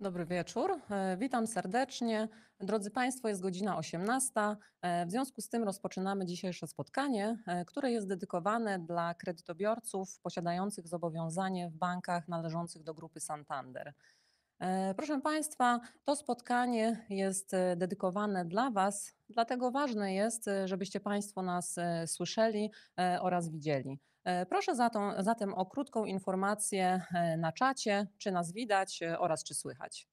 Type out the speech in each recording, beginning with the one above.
Dobry wieczór, e, witam serdecznie. Drodzy Państwo, jest godzina 18. E, w związku z tym rozpoczynamy dzisiejsze spotkanie, e, które jest dedykowane dla kredytobiorców posiadających zobowiązanie w bankach należących do grupy Santander. Proszę Państwa, to spotkanie jest dedykowane dla Was, dlatego ważne jest, żebyście Państwo nas słyszeli oraz widzieli. E, proszę zatem, zatem o krótką informację e, na czacie, czy nas widać e, oraz czy słychać.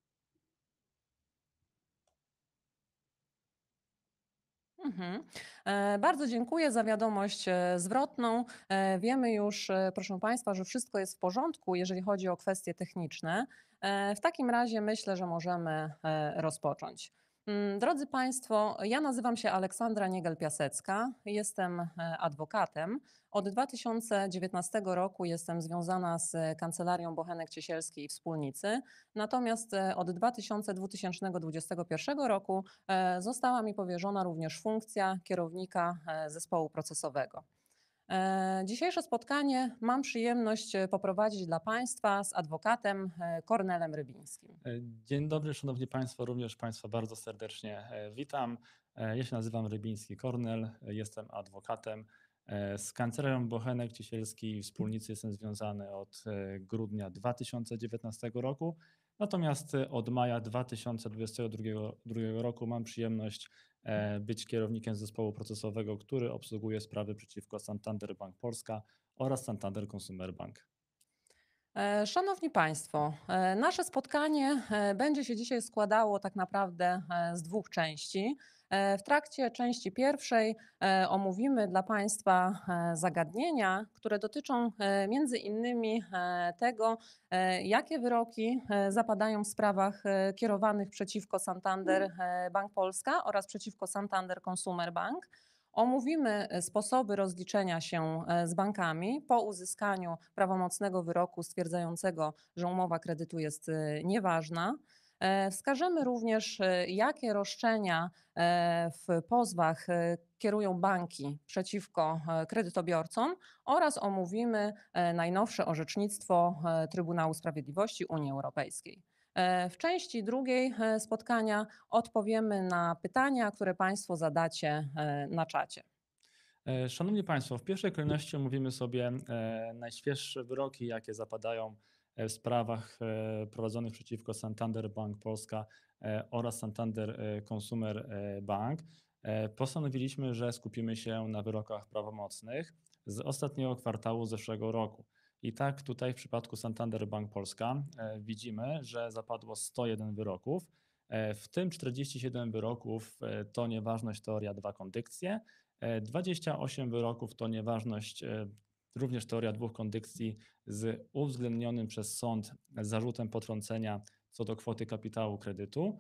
Mhm. Bardzo dziękuję za wiadomość zwrotną. Wiemy już, proszę Państwa, że wszystko jest w porządku, jeżeli chodzi o kwestie techniczne. W takim razie myślę, że możemy rozpocząć. Mm, drodzy Państwo, ja nazywam się Aleksandra Niegel-Piasecka, jestem e, adwokatem. Od 2019 roku jestem związana z Kancelarią Bochenek Ciesielskiej i Wspólnicy, natomiast e, od 2021 roku e, została mi powierzona również funkcja kierownika zespołu procesowego. E, dzisiejsze spotkanie mam przyjemność e, poprowadzić dla Państwa z adwokatem e, Kornelem Rybińskim. Dzień dobry, Szanowni Państwo, również Państwa bardzo serdecznie witam. Ja się nazywam Rybiński Kornel, jestem adwokatem. Z kancelarią Bochenek Ciesielski i wspólnicy jestem związany od grudnia 2019 roku. Natomiast od maja 2022 roku mam przyjemność E, być kierownikiem zespołu procesowego, który obsługuje sprawy przeciwko Santander Bank Polska oraz Santander Consumer Bank. E, szanowni Państwo, e, nasze spotkanie będzie się dzisiaj składało tak naprawdę z dwóch części. E, w trakcie części pierwszej e, omówimy dla Państwa e, zagadnienia, które dotyczą między innymi tego, jakie wyroki zapadają w sprawach kierowanych przeciwko Santander mm. Bank Polska oraz przeciwko Santander Consumer Bank. Omówimy sposoby rozliczenia się z bankami po uzyskaniu prawomocnego wyroku stwierdzającego, że umowa kredytu jest nieważna. E, wskażemy również, e, jakie roszczenia e, w pozwach kierują banki przeciwko kredytobiorcom oraz omówimy najnowsze orzecznictwo Trybunału Sprawiedliwości Unii Europejskiej. W części drugiej spotkania odpowiemy na pytania, które Państwo zadacie na czacie. Szanowni Państwo, w pierwszej kolejności omówimy sobie najświeższe wyroki, jakie zapadają w sprawach e, prowadzonych przeciwko Santander Bank Polska e, oraz Santander e, Consumer Bank, postanowiliśmy, że skupimy się na wyrokach prawomocnych z ostatniego kwartału zeszłego roku. I tak tutaj w przypadku Santander Bank Polska widzimy, że zapadło 101 wyroków, w tym 47 wyroków to nieważność teoria 2 kondykcje, 28 wyroków to nieważność również teoria dwóch kondycji z uwzględnionym przez sąd zarzutem potrącenia co do kwoty kapitału kredytu.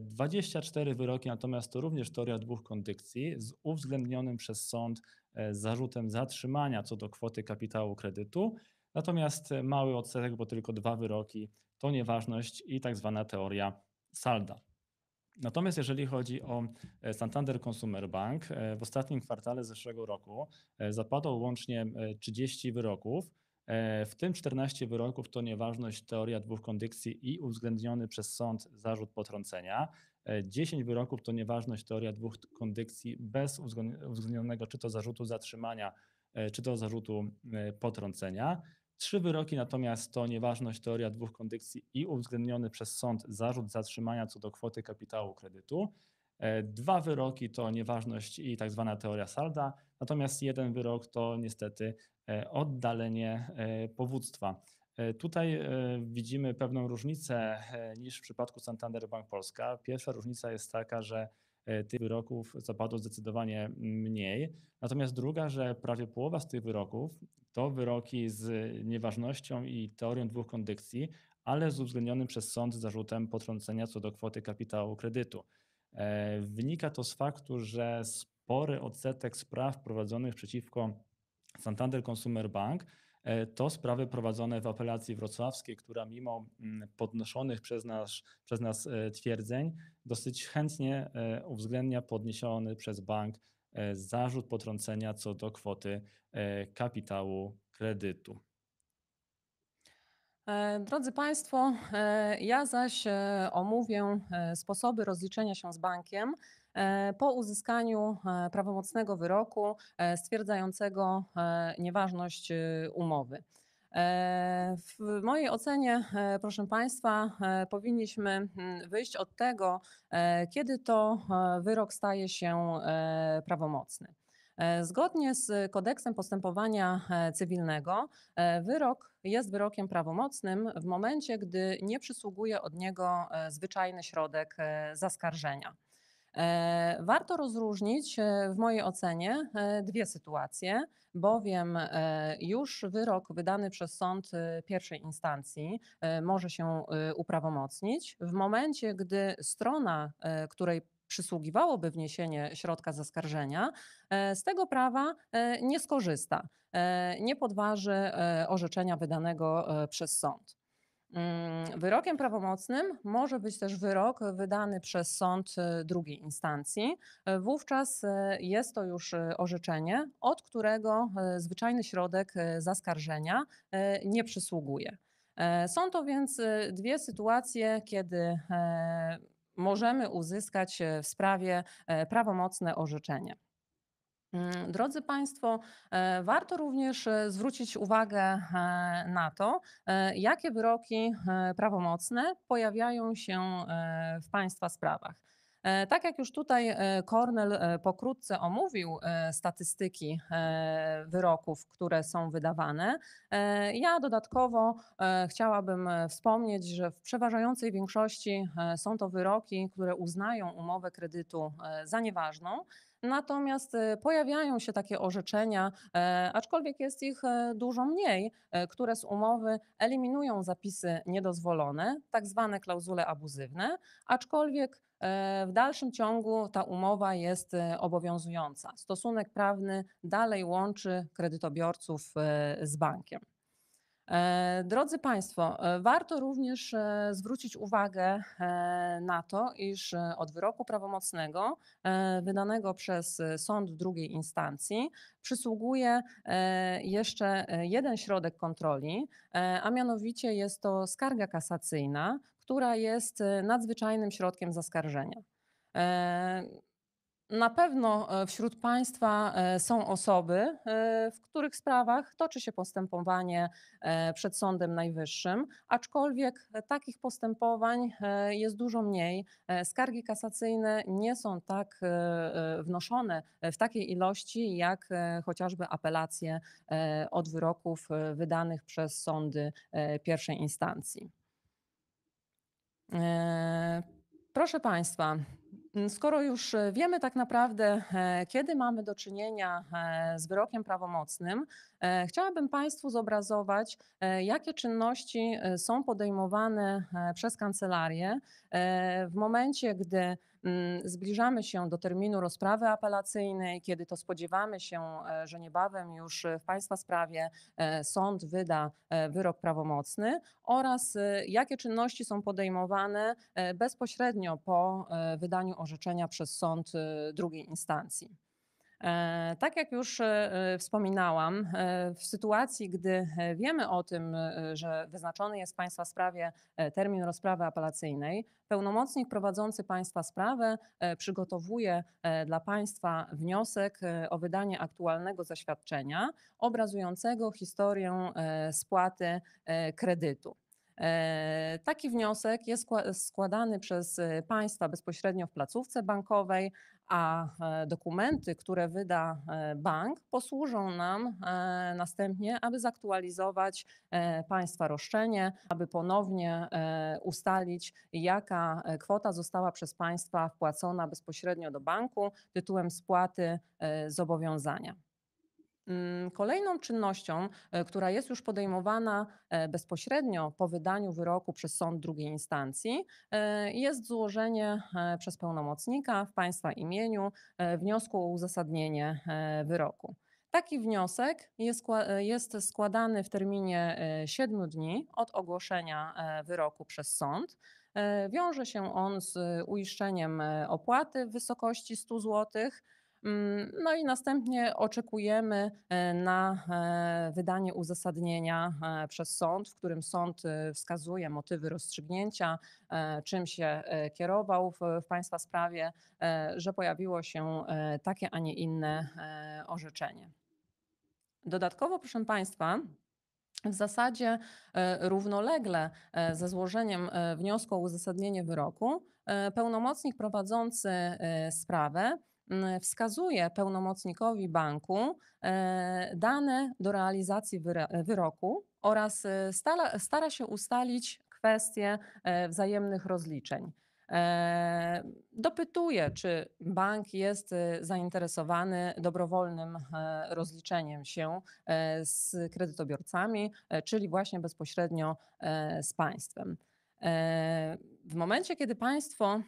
24 e, wyroki natomiast to również teoria dwóch kondycji z uwzględnionym przez sąd e, zarzutem zatrzymania co do kwoty kapitału kredytu. Natomiast e, mały odsetek, bo tylko dwa wyroki, to nieważność i tak zwana teoria salda. Natomiast jeżeli chodzi o e, Santander Consumer Bank, e, w ostatnim kwartale zeszłego roku e, zapadło łącznie 30 wyroków, w tym 14 wyroków to nieważność teoria dwóch kondycji i uwzględniony przez sąd zarzut potrącenia. 10 wyroków to nieważność teoria dwóch kondycji bez uwzględnionego czy to zarzutu zatrzymania, czy to zarzutu potrącenia. Trzy wyroki natomiast to nieważność teoria dwóch kondycji i uwzględniony przez sąd zarzut zatrzymania co do kwoty kapitału kredytu. E, dwa wyroki to nieważność i tak zwana teoria salda, natomiast jeden wyrok to niestety e, oddalenie e, powództwa. Tutaj widzimy pewną różnicę niż w przypadku Santander Bank Polska. Pierwsza różnica jest taka, że E, tych wyroków zapadło zdecydowanie mniej. Natomiast druga, że prawie połowa z tych wyroków to wyroki z nieważnością i teorią dwóch kondycji, ale z uwzględnionym przez sąd zarzutem potrącenia co do kwoty kapitału kredytu. E, wynika to z faktu, że spory odsetek spraw prowadzonych przeciwko Santander Consumer Bank E, to sprawy prowadzone w apelacji wrocławskiej, która mimo mm, podnoszonych przez nas, przez nas e, twierdzeń dosyć chętnie e, uwzględnia podniesiony przez bank zarzut potrącenia co do kwoty kapitału kredytu. Drodzy Państwo, ja zaś omówię sposoby rozliczenia się z bankiem E, po uzyskaniu e, prawomocnego wyroku e, stwierdzającego nieważność umowy. W mojej ocenie, proszę Państwa, powinniśmy mm, wyjść od tego, kiedy to wyrok staje się prawomocny. Zgodnie z kodeksem postępowania cywilnego, wyrok jest wyrokiem prawomocnym w momencie, gdy nie przysługuje od niego zwyczajny środek zaskarżenia. E, warto rozróżnić e, w mojej ocenie e, dwie sytuacje, bowiem już wyrok wydany przez sąd pierwszej instancji może się uprawomocnić w momencie, gdy strona, której przysługiwałoby wniesienie środka zaskarżenia, z tego prawa nie skorzysta, nie podważy orzeczenia wydanego przez sąd. Mm, wyrokiem prawomocnym może być też wyrok wydany przez sąd e, drugiej instancji. E, wówczas e, jest to już orzeczenie, od którego zwyczajny środek zaskarżenia nie przysługuje. Są to więc dwie sytuacje, kiedy możemy uzyskać w sprawie prawomocne orzeczenie. Mm, drodzy Państwo, e, warto również e, zwrócić uwagę e, na to, jakie wyroki prawomocne pojawiają się w Państwa sprawach. Tak jak już tutaj Kornel pokrótce omówił statystyki wyroków, które są wydawane, ja dodatkowo chciałabym wspomnieć, że w przeważającej większości są to wyroki, które uznają umowę kredytu za nieważną Natomiast e, pojawiają się takie orzeczenia, e, aczkolwiek jest ich e, dużo mniej, które z umowy eliminują zapisy niedozwolone, tak zwane klauzule abuzywne, aczkolwiek w dalszym ciągu ta umowa jest obowiązująca. Stosunek prawny dalej łączy kredytobiorców z bankiem. E, drodzy Państwo, e, warto również e, zwrócić uwagę na to, iż od wyroku prawomocnego wydanego przez sąd drugiej instancji przysługuje jeszcze jeden środek kontroli, a mianowicie jest to skarga kasacyjna, która jest nadzwyczajnym środkiem zaskarżenia. Na pewno e, wśród Państwa e, są osoby, e, w których sprawach toczy się postępowanie przed Sądem Najwyższym, aczkolwiek takich postępowań jest dużo mniej. Skargi kasacyjne nie są tak wnoszone w takiej ilości, jak chociażby apelacje od wyroków wydanych przez sądy pierwszej instancji. Proszę Państwa, Mm, skoro już e, wiemy tak naprawdę, e, kiedy mamy do czynienia e, z wyrokiem prawomocnym, E, chciałabym Państwu zobrazować, e, jakie czynności e, są podejmowane przez kancelarię w momencie, gdy mm, zbliżamy się do terminu rozprawy apelacyjnej, kiedy to spodziewamy się, że niebawem już w Państwa sprawie sąd wyda wyrok prawomocny oraz jakie czynności są podejmowane bezpośrednio po wydaniu orzeczenia przez sąd drugiej instancji. E, tak jak już e, e, wspominałam, w sytuacji, gdy wiemy o tym, że wyznaczony jest Państwa sprawie termin rozprawy apelacyjnej, pełnomocnik prowadzący Państwa sprawę przygotowuje dla Państwa wniosek o wydanie aktualnego zaświadczenia obrazującego historię spłaty kredytu. E, taki wniosek jest składany przez e, państwa bezpośrednio w placówce bankowej, a e, dokumenty, które wyda bank, posłużą nam następnie, aby zaktualizować państwa roszczenie, aby ponownie ustalić, jaka kwota została przez państwa wpłacona bezpośrednio do banku tytułem spłaty zobowiązania. Mm, kolejną czynnością, e, która jest już podejmowana e, bezpośrednio po wydaniu wyroku przez sąd drugiej instancji, e, jest złożenie przez pełnomocnika w Państwa imieniu wniosku o uzasadnienie wyroku. Taki wniosek jest, składany w terminie 7 dni od ogłoszenia wyroku przez sąd. Wiąże się on z uiszczeniem opłaty w wysokości 100 złotych Mm, no i następnie oczekujemy e, na e, wydanie uzasadnienia e, przez sąd, w którym sąd wskazuje motywy rozstrzygnięcia, czym się kierował w Państwa sprawie, że pojawiło się takie, a nie inne orzeczenie. Dodatkowo, proszę Państwa, w zasadzie równolegle ze złożeniem wniosku o uzasadnienie wyroku, pełnomocnik prowadzący sprawę wskazuje pełnomocnikowi banku e, dane do realizacji wyroku oraz e, stara, się ustalić kwestie e, wzajemnych rozliczeń. Dopytuje, czy bank jest zainteresowany dobrowolnym rozliczeniem się z kredytobiorcami, czyli właśnie bezpośrednio z państwem. W momencie, kiedy państwo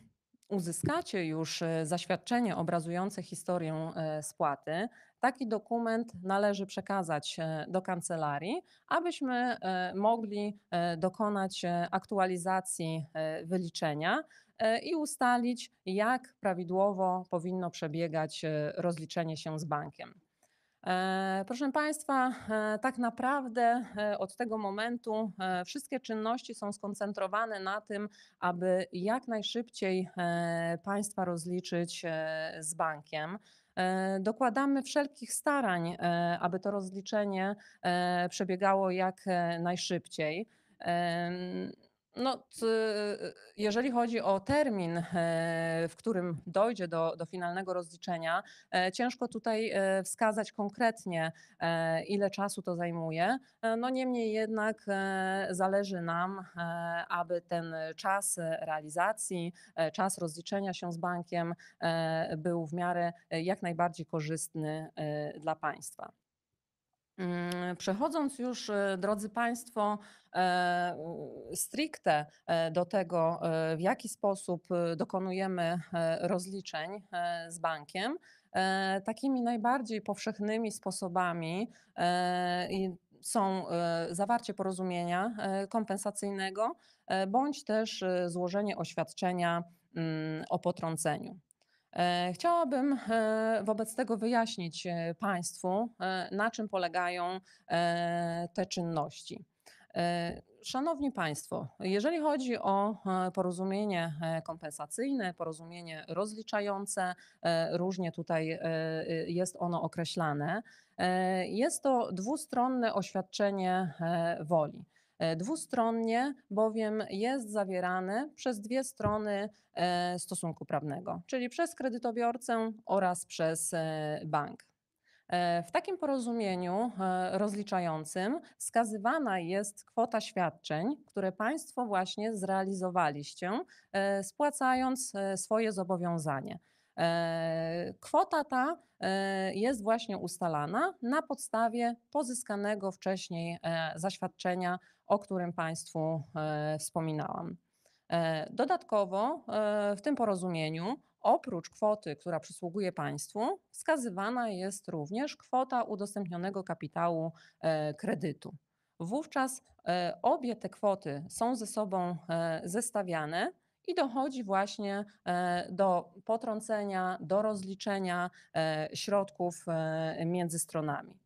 uzyskacie już e, zaświadczenie obrazujące historię e, spłaty, taki dokument należy przekazać e, do kancelarii, abyśmy mogli dokonać aktualizacji wyliczenia i ustalić, jak prawidłowo powinno przebiegać rozliczenie się z bankiem. E, proszę Państwa, e, tak naprawdę e, od tego momentu wszystkie czynności są skoncentrowane na tym, aby jak najszybciej Państwa rozliczyć z bankiem. Dokładamy wszelkich starań, aby to rozliczenie przebiegało jak najszybciej. No, jeżeli chodzi o termin, e, w którym dojdzie do, do finalnego rozliczenia, e, ciężko tutaj e, wskazać konkretnie, ile czasu to zajmuje. No, niemniej jednak zależy nam, aby ten czas realizacji, czas rozliczenia się z bankiem był w miarę jak najbardziej korzystny dla państwa. Mm, przechodząc już, e, drodzy Państwo, e, stricte e, do tego, w jaki sposób dokonujemy rozliczeń z bankiem, takimi najbardziej powszechnymi sposobami są zawarcie porozumienia kompensacyjnego bądź też złożenie oświadczenia mm, o potrąceniu. E, chciałabym e, wobec tego wyjaśnić e, Państwu, na czym polegają te czynności. Szanowni Państwo, jeżeli chodzi o porozumienie kompensacyjne, porozumienie rozliczające, różnie tutaj jest ono określane, jest to dwustronne oświadczenie woli. E, dwustronnie, bowiem jest zawierany przez dwie strony e, stosunku prawnego, czyli przez kredytobiorcę oraz przez e, bank. W takim porozumieniu rozliczającym wskazywana jest kwota świadczeń, które Państwo właśnie zrealizowaliście, spłacając swoje zobowiązanie. Kwota ta jest właśnie ustalana na podstawie pozyskanego wcześniej zaświadczenia o którym Państwu e, wspominałam. E, dodatkowo e, w tym porozumieniu oprócz kwoty, która przysługuje państwu, wskazywana jest również kwota udostępnionego kapitału kredytu. Wówczas obie te kwoty są ze sobą zestawiane i dochodzi właśnie do potrącenia, do rozliczenia środków między stronami.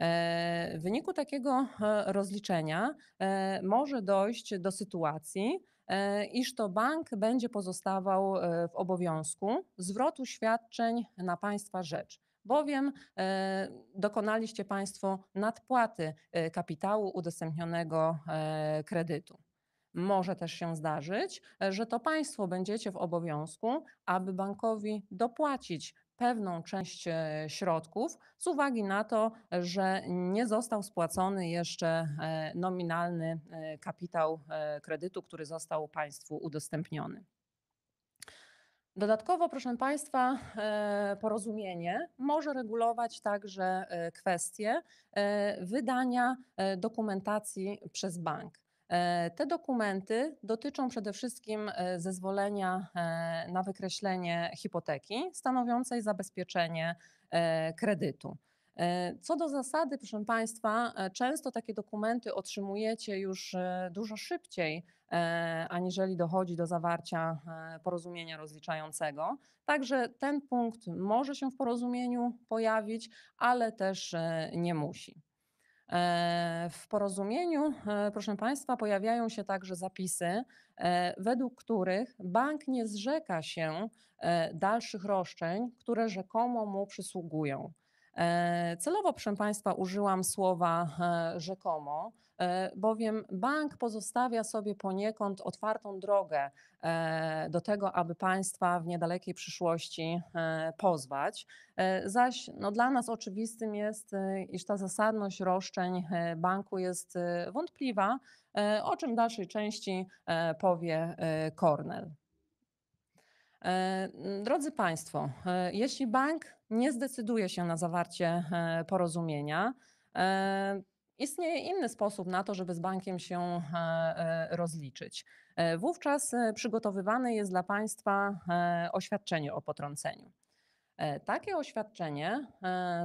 E, w wyniku takiego e, rozliczenia e, może dojść do sytuacji, iż to bank będzie pozostawał w obowiązku zwrotu świadczeń na państwa rzecz bowiem dokonaliście Państwo nadpłaty kapitału udostępnionego kredytu. Może też się zdarzyć, że to Państwo będziecie w obowiązku, aby bankowi dopłacić pewną część e, środków z uwagi na to, że nie został spłacony jeszcze e, nominalny e, kapitał kredytu, który został Państwu udostępniony. Dodatkowo, proszę Państwa, porozumienie może regulować także kwestię wydania dokumentacji przez bank. E, te dokumenty dotyczą przede wszystkim e, zezwolenia e, na wykreślenie hipoteki stanowiącej zabezpieczenie kredytu. Co do zasady, proszę Państwa, często takie dokumenty otrzymujecie już dużo szybciej, aniżeli dochodzi do zawarcia porozumienia rozliczającego. Także ten punkt może się w porozumieniu pojawić, ale też nie musi. E, w porozumieniu, e, proszę Państwa, pojawiają się także zapisy, e, według których bank nie zrzeka się dalszych roszczeń, które rzekomo mu przysługują. Celowo, proszę Państwa, użyłam słowa rzekomo, E, bowiem bank pozostawia sobie poniekąd otwartą drogę e, do tego, aby państwa w niedalekiej przyszłości e, pozwać. Zaś no, dla nas oczywistym jest, iż ta zasadność roszczeń banku jest wątpliwa, o czym w dalszej części powie Kornel. Drodzy Państwo, jeśli bank nie zdecyduje się na zawarcie porozumienia, Istnieje inny sposób na to, żeby z bankiem się e, e, rozliczyć. E, wówczas przygotowywane jest dla Państwa oświadczenie o potrąceniu. Takie oświadczenie,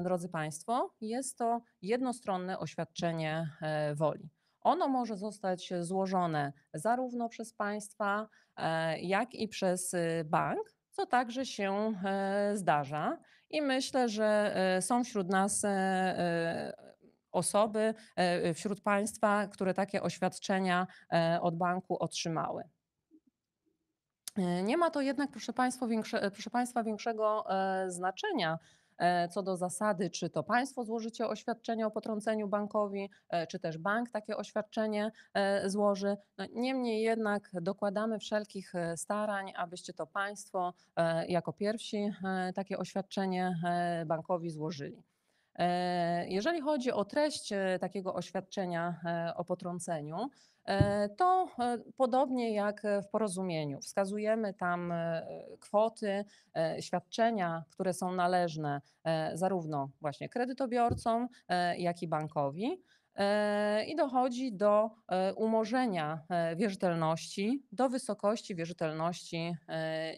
drodzy Państwo, jest to jednostronne oświadczenie woli. Ono może zostać złożone zarówno przez Państwa, jak i przez bank, co także się zdarza. I myślę, że są wśród nas osoby e, e, wśród Państwa, które takie oświadczenia e, od banku otrzymały. Nie ma to jednak, proszę Państwa, większe, proszę Państwa większego znaczenia co do zasady, czy to Państwo złożycie oświadczenie o potrąceniu bankowi, czy też bank takie oświadczenie złoży. No, niemniej jednak dokładamy wszelkich starań, abyście to Państwo jako pierwsi takie oświadczenie bankowi złożyli. E, jeżeli chodzi o treść e, takiego oświadczenia e, o potrąceniu, to podobnie jak w porozumieniu, wskazujemy tam kwoty, świadczenia, które są należne zarówno właśnie kredytobiorcom, jak i bankowi i dochodzi do umorzenia wierzytelności do wysokości wierzytelności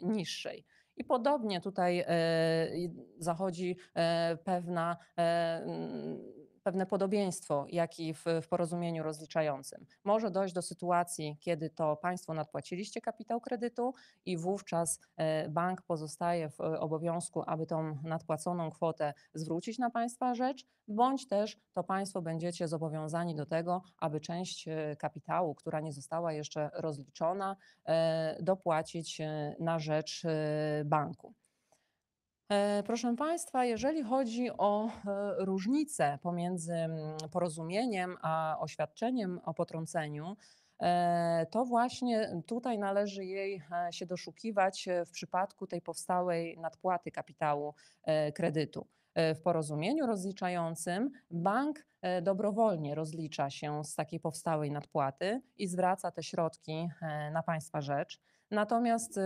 niższej. I podobnie tutaj e, zachodzi e, pewna e, pewne podobieństwo, jak i w, w porozumieniu rozliczającym. Może dojść do sytuacji, kiedy to Państwo nadpłaciliście kapitał kredytu i wówczas e, bank pozostaje w e, obowiązku, aby tą nadpłaconą kwotę zwrócić na Państwa rzecz, bądź też to Państwo będziecie zobowiązani do tego, aby część e, kapitału, która nie została jeszcze rozliczona, dopłacić na rzecz banku. E, proszę Państwa, jeżeli chodzi o e, różnicę pomiędzy mm, porozumieniem a oświadczeniem o potrąceniu, e, to właśnie tutaj należy jej się doszukiwać w przypadku tej powstałej nadpłaty kapitału kredytu. W porozumieniu rozliczającym bank dobrowolnie rozlicza się z takiej powstałej nadpłaty i zwraca te środki na państwa rzecz. Natomiast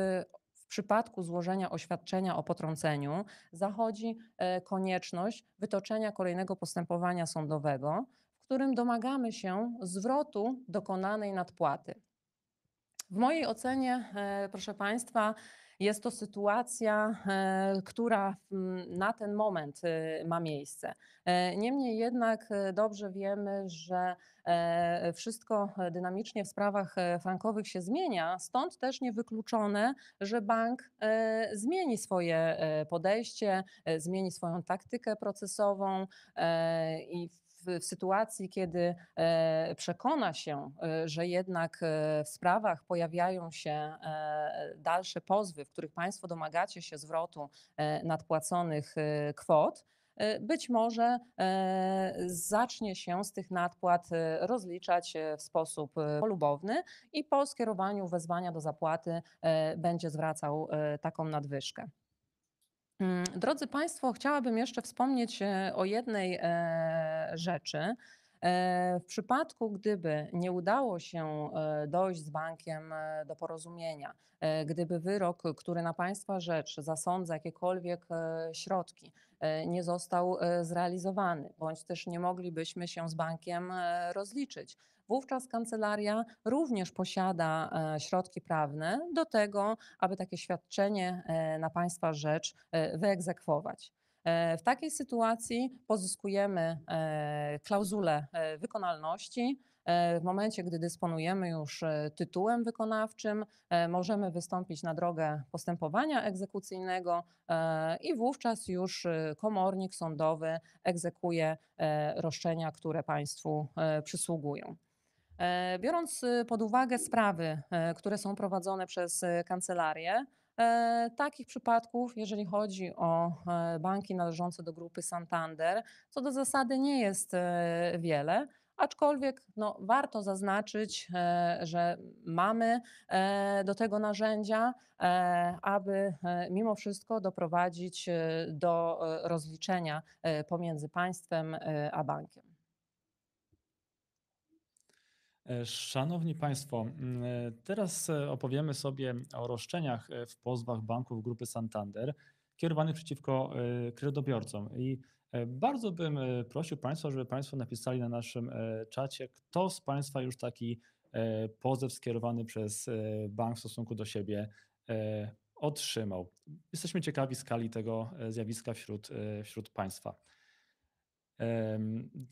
przypadku złożenia oświadczenia o potrąceniu zachodzi e, konieczność wytoczenia kolejnego postępowania sądowego, w którym domagamy się zwrotu dokonanej nadpłaty. W mojej ocenie, e, proszę Państwa, jest to sytuacja, e, która na ten moment e, ma miejsce. E, niemniej jednak dobrze wiemy, że wszystko dynamicznie w sprawach frankowych się zmienia, stąd też niewykluczone, że bank zmieni swoje podejście, zmieni swoją taktykę procesową i w w, sytuacji, kiedy e, przekona się, e, że jednak e, w sprawach pojawiają się dalsze pozwy, w których Państwo domagacie się zwrotu nadpłaconych kwot, być może zacznie się z tych nadpłat rozliczać w sposób polubowny i po skierowaniu wezwania do zapłaty będzie zwracał taką nadwyżkę. Mm, drodzy Państwo, chciałabym jeszcze wspomnieć e, o jednej e, rzeczy. E, w przypadku, gdyby nie udało się dojść z bankiem do porozumienia, gdyby wyrok, który na Państwa rzecz zasądza jakiekolwiek środki, nie został zrealizowany, bądź też nie moglibyśmy się z bankiem rozliczyć, wówczas kancelaria również posiada e, środki prawne do tego, aby takie świadczenie e, na Państwa rzecz e, wyegzekwować. W takiej sytuacji pozyskujemy klauzulę wykonalności. W momencie, gdy dysponujemy już tytułem wykonawczym, możemy wystąpić na drogę postępowania egzekucyjnego i wówczas już komornik sądowy egzekuje roszczenia, które Państwu przysługują. E, biorąc y, pod uwagę sprawy, e, które są prowadzone przez e, kancelarię, Takich przypadków, jeżeli chodzi o banki należące do grupy Santander, co do zasady nie jest wiele. Aczkolwiek no, warto zaznaczyć, że mamy do tego narzędzia, aby mimo wszystko doprowadzić do rozliczenia pomiędzy państwem a bankiem. E, szanowni Państwo, e, teraz e, opowiemy sobie o roszczeniach w pozwach banków grupy Santander kierowanych przeciwko kredobiorcom. I bardzo bym prosił Państwa, żeby Państwo napisali na naszym czacie, kto z Państwa już taki pozew skierowany przez bank w stosunku do siebie otrzymał. Jesteśmy ciekawi skali tego zjawiska wśród, wśród Państwa.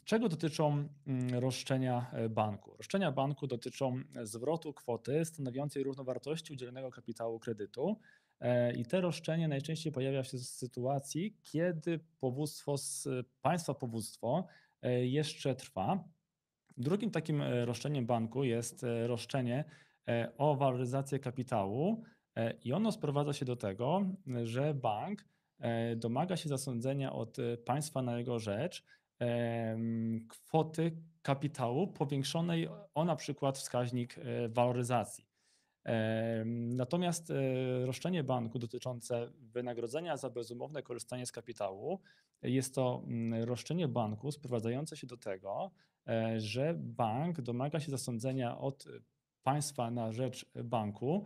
Czego dotyczą mm, roszczenia e, banku? Roszczenia banku dotyczą e, zwrotu kwoty stanowiącej równowartości udzielonego kapitału kredytu. E, I te roszczenie najczęściej pojawia się w sytuacji, kiedy powództwo państwa powództwo jeszcze trwa. Drugim takim roszczeniem banku jest roszczenie o waloryzację kapitału i ono sprowadza się do tego, że bank E, domaga się zasądzenia od e, państwa na jego rzecz kwoty kapitału powiększonej o na przykład wskaźnik e, waloryzacji. Natomiast roszczenie banku dotyczące wynagrodzenia za bezumowne korzystanie z kapitału jest to mm, roszczenie banku sprowadzające się do tego, że bank domaga się zasądzenia od państwa na rzecz banku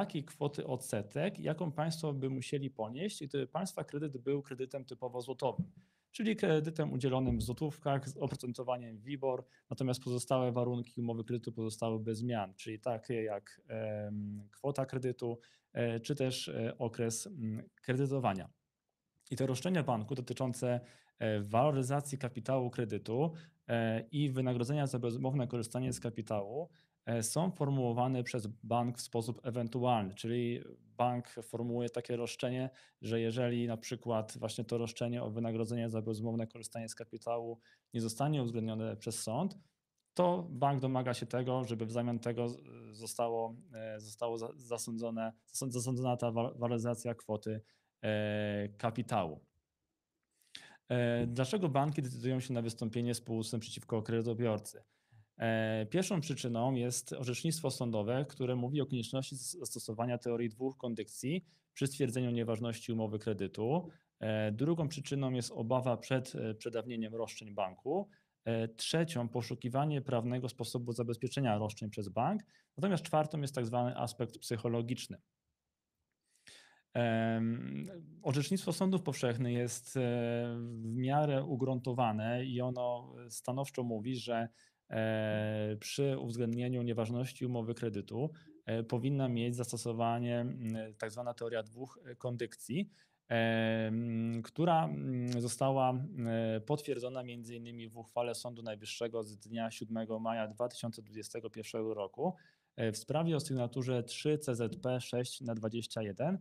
takiej kwoty odsetek, jaką państwo by musieli ponieść, gdyby państwa kredyt był kredytem typowo złotowym, czyli kredytem udzielonym w złotówkach z oprocentowaniem WIBOR, natomiast pozostałe warunki umowy kredytu pozostały bez zmian, czyli takie jak kwota kredytu e, czy też e, okres kredytowania. I te roszczenia banku dotyczące e, waloryzacji kapitału kredytu i wynagrodzenia za bezmowne korzystanie z kapitału E, są formułowane przez bank w sposób ewentualny, czyli bank formułuje takie roszczenie, że jeżeli na przykład właśnie to roszczenie o wynagrodzenie za bezumowne korzystanie z kapitału nie zostanie uwzględnione przez sąd, to bank domaga się tego, żeby w zamian tego zostało, e, zostało zasądzone, zasądzona ta waloryzacja kwoty e, kapitału. Dlaczego banki decydują się na wystąpienie z połusem przeciwko kredytobiorcy? E, pierwszą przyczyną jest orzecznictwo sądowe, które mówi o konieczności zastosowania teorii dwóch kondycji przy stwierdzeniu nieważności umowy kredytu. E, drugą przyczyną jest obawa przed e, przedawnieniem roszczeń banku. Trzecią poszukiwanie prawnego sposobu zabezpieczenia roszczeń przez bank. Natomiast czwartą jest tak zwany aspekt psychologiczny. Orzecznictwo sądów powszechnych jest w miarę ugruntowane i ono stanowczo mówi, że E, przy uwzględnieniu nieważności umowy kredytu e, powinna mieć zastosowanie tak zwana teoria dwóch e, kondykcji, która została potwierdzona m.in. w uchwale Sądu Najwyższego z dnia 7 maja 2021 roku w sprawie o sygnaturze 3 CZP 6 na 21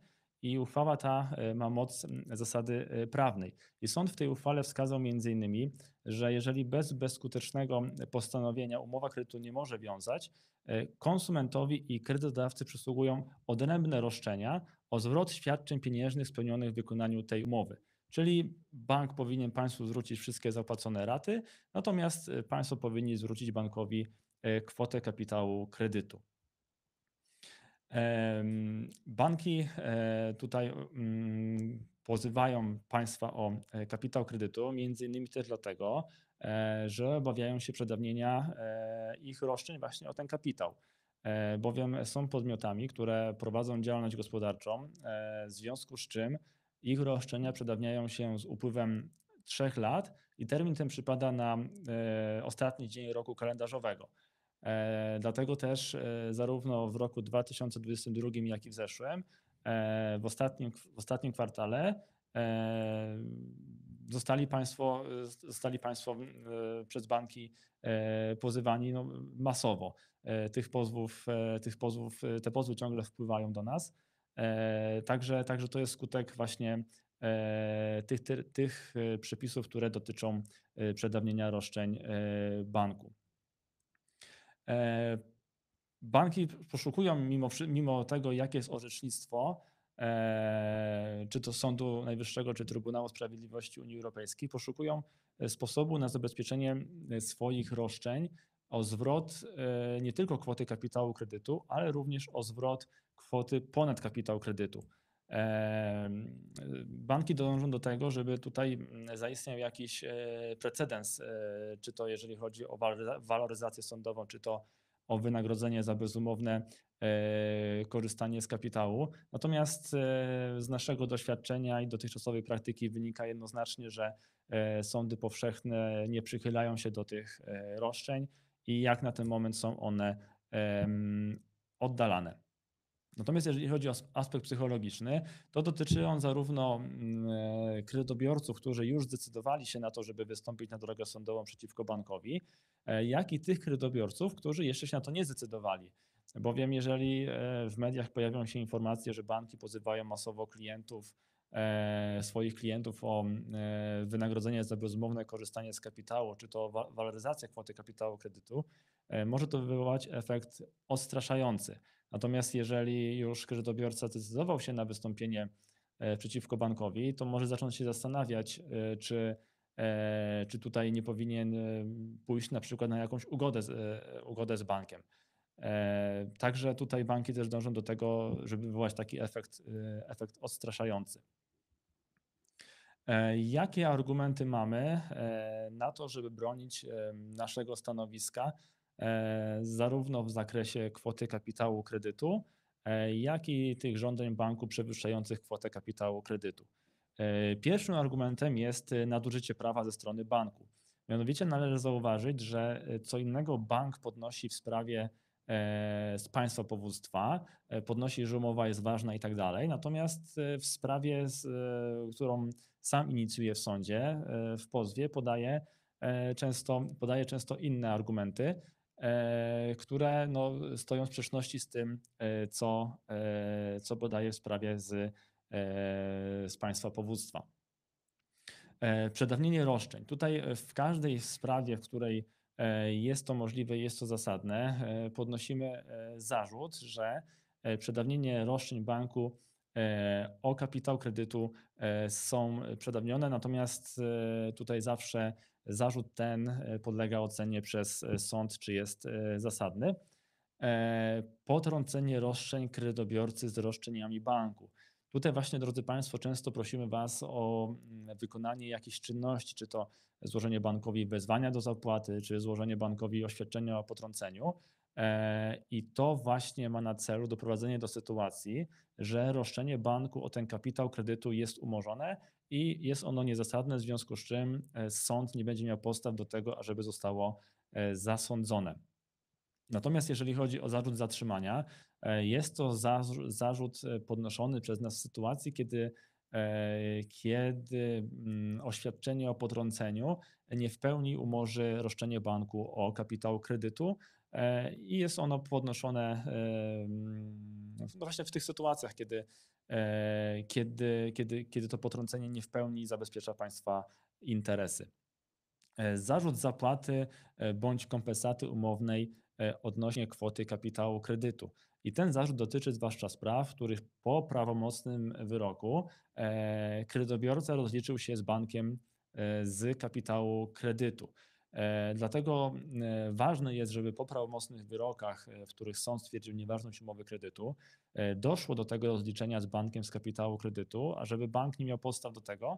i uchwała ta e, ma moc zasady e, prawnej. I sąd w tej uchwale wskazał m.in., że jeżeli bez bezskutecznego postanowienia umowa kredytu nie może wiązać, e, konsumentowi i kredytodawcy przysługują odrębne roszczenia o zwrot świadczeń pieniężnych spełnionych w wykonaniu tej umowy. Czyli bank powinien państwu zwrócić wszystkie zapłacone raty, natomiast państwo powinni zwrócić bankowi kwotę kapitału kredytu. Banki e, tutaj mm, pozywają państwa o e, kapitał kredytu, między innymi też dlatego, e, że obawiają się przedawnienia ich roszczeń właśnie o ten kapitał, bowiem są podmiotami, które prowadzą działalność gospodarczą, w związku z czym ich roszczenia przedawniają się z upływem trzech lat i termin ten przypada na ostatni dzień roku kalendarzowego. E, dlatego też e, zarówno w roku 2022, jak i w zeszłym, e, w ostatnim, w ostatnim kwartale zostali państwo, zostali państwo przez banki pozywani no, masowo. Tych pozwów, tych pozwów, te pozwy ciągle wpływają do nas. Także, także to jest skutek właśnie tych, tych przepisów, które dotyczą przedawnienia roszczeń banku. E, banki poszukują mimo, mimo tego, jakie jest orzecznictwo, e, czy to Sądu Najwyższego, czy Trybunału Sprawiedliwości Unii Europejskiej, poszukują e, sposobu na zabezpieczenie swoich roszczeń o zwrot nie tylko kwoty kapitału kredytu, ale również o zwrot kwoty ponad kapitał kredytu. Banki dążą do tego, żeby tutaj zaistniał jakiś e, precedens, e, czy to jeżeli chodzi o waloryzację sądową, czy to o wynagrodzenie za bezumowne e, korzystanie z kapitału. Natomiast z naszego doświadczenia i dotychczasowej praktyki wynika jednoznacznie, że sądy powszechne nie przychylają się do tych roszczeń i jak na ten moment są one oddalane. Natomiast jeżeli chodzi o aspekt psychologiczny, to dotyczy on zarówno mm, e, kredytobiorców, którzy już zdecydowali się na to, żeby wystąpić na drogę sądową przeciwko bankowi, e, jak i tych kredytobiorców, którzy jeszcze się na to nie zdecydowali. Bowiem jeżeli e, w mediach pojawią się informacje, że banki pozywają masowo klientów, swoich klientów o wynagrodzenie za bezumowne korzystanie z kapitału, czy to waloryzacja kwoty kapitału kredytu, może to wywołać efekt odstraszający. Natomiast jeżeli już kredytobiorca zdecydował się na wystąpienie e, przeciwko bankowi, to może zacząć się zastanawiać, e, czy, e, czy tutaj nie powinien pójść na przykład na jakąś ugodę z, ugodę z bankiem. Także tutaj banki też dążą do tego, żeby wywołać taki efekt, efekt odstraszający. Jakie argumenty mamy na to, żeby bronić naszego stanowiska E, zarówno w zakresie kwoty kapitału kredytu, e, jak i tych żądań banku przewyższających kwotę kapitału kredytu. E, pierwszym argumentem jest nadużycie prawa ze strony banku. Mianowicie należy zauważyć, że co innego bank podnosi w sprawie z państwa powództwa, podnosi, że umowa jest ważna i tak dalej. Natomiast w sprawie, którą sam inicjuje w sądzie, w pozwie podaje często, podaje często inne argumenty, E, które no, stoją w sprzeczności z tym, e, co, e, co podaje w sprawie z, z państwa powództwa. Przedawnienie roszczeń. Tutaj w każdej sprawie, w której jest to możliwe, i jest to zasadne, podnosimy zarzut, że przedawnienie roszczeń banku E, o kapitał kredytu e, są przedawnione, natomiast e, tutaj zawsze zarzut ten podlega ocenie przez sąd, czy jest zasadny. Potrącenie roszczeń kredytobiorcy z roszczeniami banku. Tutaj właśnie, drodzy Państwo, często prosimy Was o mm, wykonanie jakichś czynności, czy to złożenie bankowi wezwania do zapłaty, czy złożenie bankowi oświadczenia o potrąceniu. E, I to właśnie ma na celu doprowadzenie do sytuacji, że roszczenie banku o ten kapitał kredytu jest umorzone i jest ono niezasadne, w związku z czym e, sąd nie będzie miał podstaw do tego, ażeby zostało e, zasądzone. Natomiast jeżeli chodzi o zarzut zatrzymania, jest to zarzut podnoszony przez nas w sytuacji, kiedy, kiedy mm, oświadczenie o potrąceniu nie w pełni umorzy roszczenie banku o kapitał kredytu, E, i jest ono podnoszone e, no właśnie w tych sytuacjach, kiedy, e, kiedy, kiedy, kiedy to potrącenie nie w pełni zabezpiecza Państwa interesy. Zarzut zapłaty bądź kompensaty umownej odnośnie kwoty kapitału kredytu. I ten zarzut dotyczy zwłaszcza spraw, w których po prawomocnym wyroku kredytobiorca rozliczył się z bankiem z kapitału kredytu. E, dlatego e, ważne jest, żeby po prawomocnych wyrokach, e, w których sąd stwierdził nieważność umowy kredytu, doszło do tego rozliczenia z bankiem z kapitału kredytu, a żeby bank nie miał podstaw do tego,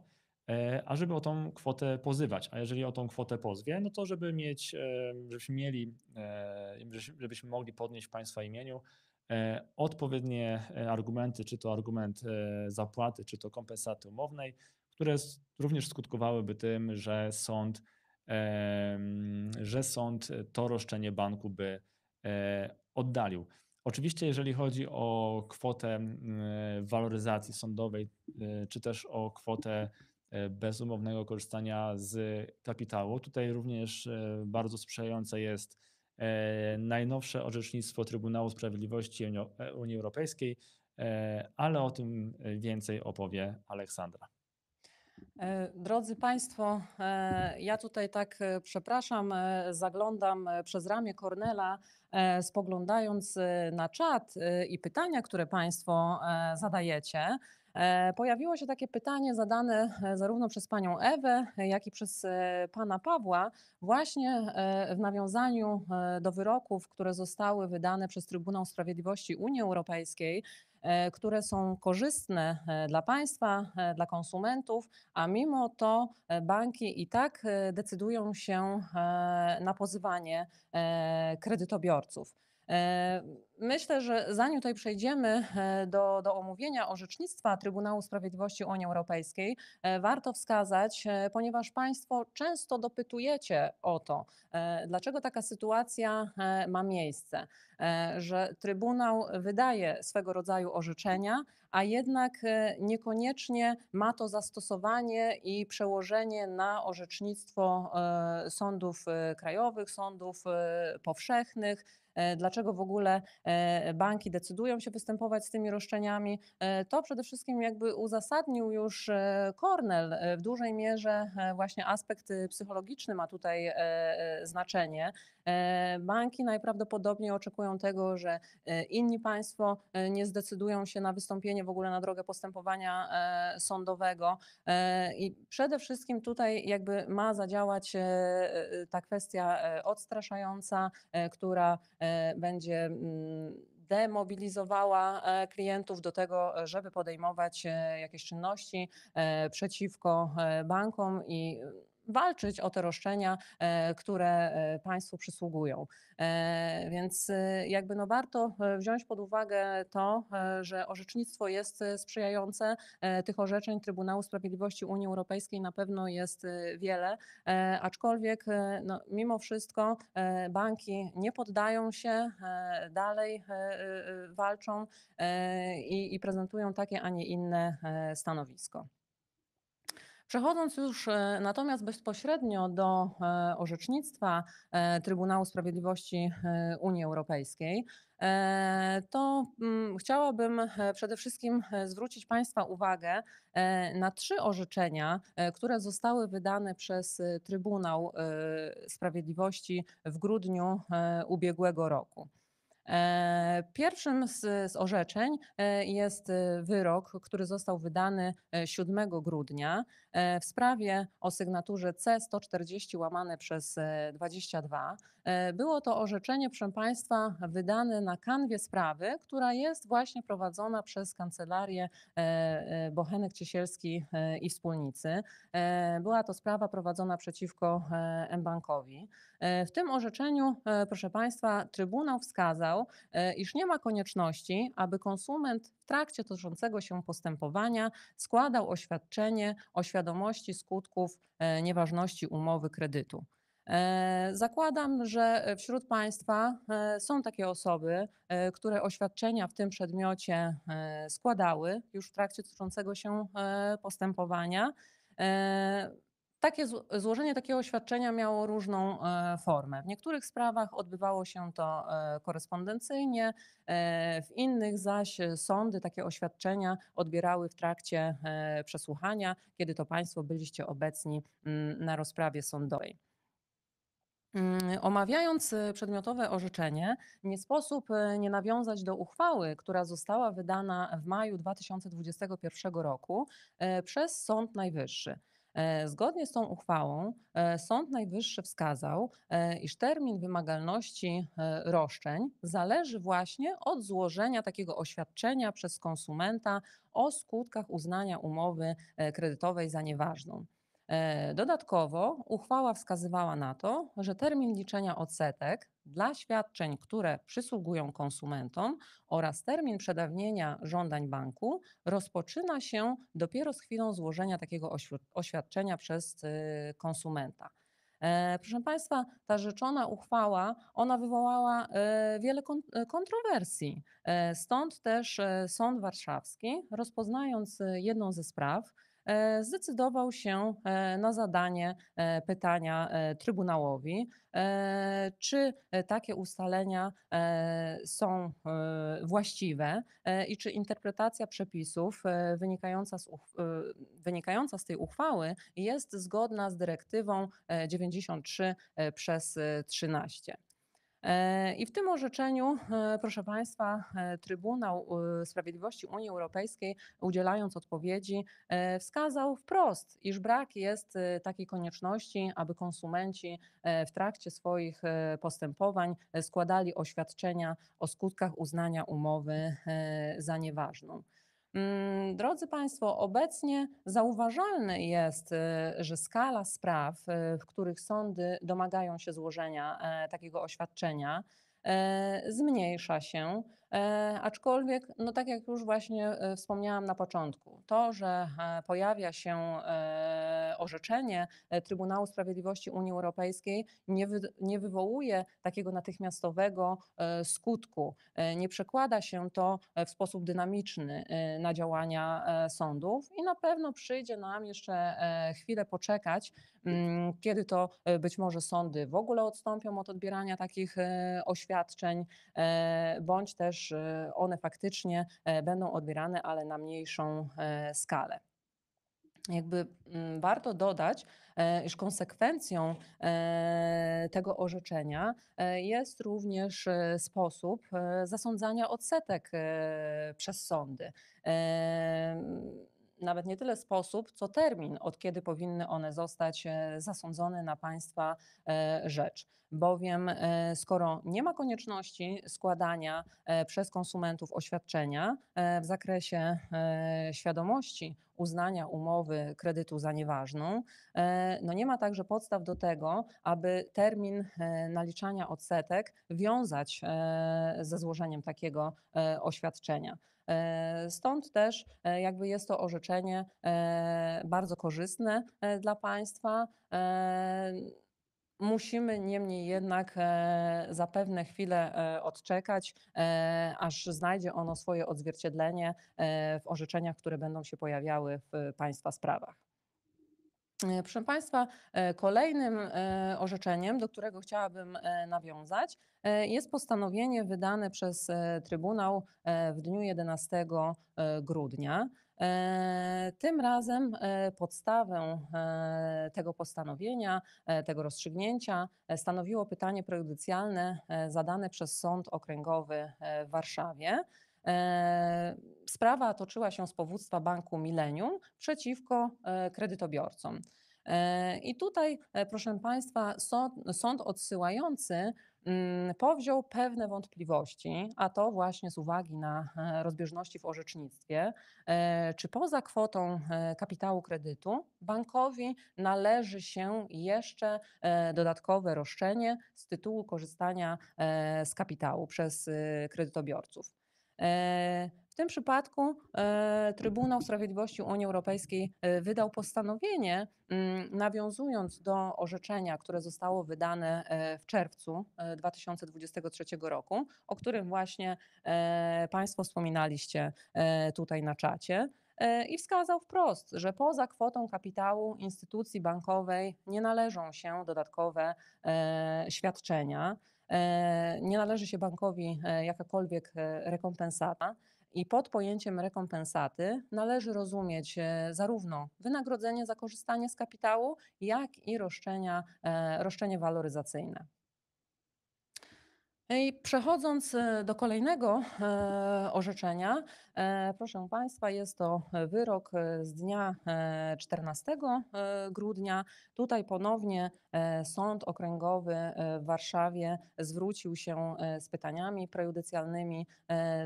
a żeby o tą kwotę pozywać. A jeżeli o tą kwotę pozwie, no to żeby mieć, żebyśmy mieli, żebyśmy mogli podnieść państwa imieniu odpowiednie argumenty, czy to argument zapłaty, czy to kompensaty umownej, które również skutkowałyby tym, że sąd że sąd to roszczenie banku by e, oddalił. Oczywiście, jeżeli chodzi o kwotę waloryzacji sądowej, e, czy też o kwotę e, bezumownego korzystania z kapitału, tutaj również bardzo sprzyjające jest najnowsze orzecznictwo Trybunału Sprawiedliwości Unii Europejskiej, ale o tym więcej opowie Aleksandra. E, drodzy Państwo, e, ja tutaj tak e, przepraszam, zaglądam przez ramię Kornela, spoglądając na czat i pytania, które Państwo zadajecie. Pojawiło się takie pytanie zadane zarówno przez panią Ewę, jak i przez pana Pawła, właśnie w nawiązaniu do wyroków, które zostały wydane przez Trybunał Sprawiedliwości Unii Europejskiej E, które są korzystne e, dla państwa, e, dla konsumentów, a mimo to banki i tak decydują się na pozywanie kredytobiorców. E, myślę, że zanim tutaj przejdziemy e, do, do omówienia orzecznictwa Trybunału Sprawiedliwości Unii Europejskiej, e, warto wskazać, ponieważ Państwo często dopytujecie o to, dlaczego taka sytuacja ma miejsce, że Trybunał wydaje swego rodzaju orzeczenia, a jednak niekoniecznie ma to zastosowanie i przełożenie na orzecznictwo sądów krajowych, sądów powszechnych E, dlaczego w ogóle e, banki decydują się występować z tymi roszczeniami, e, to przede wszystkim jakby uzasadnił już Cornell w dużej mierze właśnie aspekt psychologiczny ma tutaj znaczenie, E, banki najprawdopodobniej oczekują tego, że e, inni państwo e, nie zdecydują się na wystąpienie w ogóle na drogę postępowania sądowego i przede wszystkim tutaj jakby ma zadziałać ta kwestia odstraszająca, która będzie mm, demobilizowała klientów do tego, żeby podejmować jakieś czynności przeciwko bankom i walczyć o te roszczenia, e, które e, państwu przysługują. E, więc jakby no warto wziąć pod uwagę to, że orzecznictwo jest sprzyjające. Tych orzeczeń Trybunału Sprawiedliwości Unii Europejskiej na pewno jest wiele, aczkolwiek no, mimo wszystko banki nie poddają się, dalej walczą i, i prezentują takie, a nie inne stanowisko. Przechodząc już e, natomiast bezpośrednio do e, orzecznictwa e, Trybunału Sprawiedliwości Unii Europejskiej, to mm, chciałabym przede wszystkim zwrócić Państwa uwagę na trzy orzeczenia, które zostały wydane przez Trybunał Sprawiedliwości w grudniu ubiegłego roku. E, pierwszym z, z orzeczeń e, jest e, wyrok, który został wydany 7 grudnia w sprawie o sygnaturze C140 łamane przez 22. Było to orzeczenie, proszę Państwa, wydane na kanwie sprawy, która jest właśnie prowadzona przez kancelarię Bochenek Ciesielski i wspólnicy. Była to sprawa prowadzona przeciwko mBankowi. E, w tym orzeczeniu, e, proszę Państwa, Trybunał wskazał, e, iż nie ma konieczności, aby konsument w trakcie toczącego się postępowania składał oświadczenie o świadomości skutków nieważności umowy kredytu. Zakładam, że wśród Państwa są takie osoby, które oświadczenia w tym przedmiocie składały już w trakcie toczącego się postępowania. Takie złożenie takiego oświadczenia miało różną e, formę. W niektórych sprawach odbywało się to e, korespondencyjnie, e, w innych zaś sądy takie oświadczenia odbierały w trakcie przesłuchania, kiedy to Państwo byliście obecni mm, na rozprawie sądowej. Mm, omawiając przedmiotowe orzeczenie, nie sposób nie nawiązać do uchwały, która została wydana w maju 2021 roku przez Sąd Najwyższy. E, zgodnie z tą uchwałą e, Sąd Najwyższy wskazał, e, iż termin wymagalności roszczeń zależy właśnie od złożenia takiego oświadczenia przez konsumenta o skutkach uznania umowy kredytowej za nieważną. Dodatkowo uchwała wskazywała na to, że termin liczenia odsetek dla świadczeń, które przysługują konsumentom oraz termin przedawnienia żądań banku rozpoczyna się dopiero z chwilą złożenia takiego oświadczenia przez y, konsumenta. E, proszę Państwa, ta rzeczona uchwała, ona wywołała e, wiele e, kontrowersji. Stąd też Sąd Warszawski, rozpoznając jedną ze spraw, E, zdecydował się e, na zadanie e, pytania Trybunałowi, czy takie ustalenia są właściwe i czy interpretacja przepisów wynikająca z, wynikająca z tej uchwały jest zgodna z dyrektywą 93 przez 13. E, I w tym orzeczeniu, e, proszę Państwa, e, Trybunał Sprawiedliwości Unii Europejskiej, udzielając odpowiedzi, wskazał wprost, iż brak jest takiej konieczności, aby konsumenci w trakcie swoich postępowań składali oświadczenia o skutkach uznania umowy za nieważną. Mm, drodzy Państwo, obecnie zauważalne jest, y, że skala spraw, y, w których sądy domagają się złożenia e, takiego oświadczenia, e, zmniejsza się, e, aczkolwiek, no tak jak już właśnie wspomniałam na początku, to, że pojawia się orzeczenie e, Trybunału Sprawiedliwości Unii Europejskiej nie, wy, nie wywołuje takiego natychmiastowego e, skutku. E, nie przekłada się to w sposób dynamiczny na działania sądów i na pewno przyjdzie nam jeszcze chwilę poczekać, mm, kiedy to być może sądy w ogóle odstąpią od odbierania takich oświadczeń, bądź też one faktycznie będą odbierane, ale na mniejszą skalę jakby mm, warto dodać, e, iż konsekwencją e, tego orzeczenia e, jest również sposób zasądzania odsetek przez sądy nawet nie tyle sposób, co termin, od kiedy powinny one zostać zasądzone na państwa rzecz. Bowiem, skoro nie ma konieczności składania przez konsumentów oświadczenia w zakresie świadomości uznania umowy kredytu za nieważną, e, no nie ma także podstaw do tego, aby termin e, naliczania odsetek wiązać e, ze złożeniem takiego oświadczenia. Stąd też jakby jest to orzeczenie bardzo korzystne dla państwa. Musimy niemniej jednak e, zapewne chwilę e, odczekać, e, aż znajdzie ono swoje odzwierciedlenie w orzeczeniach, które będą się pojawiały w Państwa sprawach. Proszę Państwa, kolejnym orzeczeniem, do którego chciałabym nawiązać, jest postanowienie wydane przez Trybunał w dniu 11 grudnia. E, tym razem e, podstawę e, tego postanowienia, tego rozstrzygnięcia stanowiło pytanie prejudycjalne zadane przez Sąd Okręgowy w Warszawie. Sprawa toczyła się z powództwa Banku Millennium przeciwko kredytobiorcom. I tutaj, proszę Państwa, sąd, sąd odsyłający Mm, powziął pewne wątpliwości, a to właśnie z uwagi na e, rozbieżności w orzecznictwie, e, czy poza kwotą e, kapitału kredytu bankowi należy się jeszcze dodatkowe roszczenie z tytułu korzystania z kapitału przez kredytobiorców. E, w tym przypadku e, Trybunał Sprawiedliwości Unii Europejskiej e, wydał postanowienie, mm, nawiązując do orzeczenia, które zostało wydane w czerwcu 2023 roku, o którym właśnie Państwo wspominaliście tutaj na czacie i wskazał wprost, że poza kwotą kapitału instytucji bankowej nie należą się dodatkowe świadczenia. E, nie należy się bankowi e, jakakolwiek e, rekompensata. I pod pojęciem rekompensaty należy rozumieć zarówno wynagrodzenie za korzystanie z kapitału, jak i roszczenia, roszczenie waloryzacyjne. I przechodząc e, do kolejnego e, orzeczenia, e, proszę Państwa, jest to wyrok z dnia 14 grudnia. Tutaj ponownie Sąd Okręgowy w Warszawie zwrócił się z pytaniami prejudycjalnymi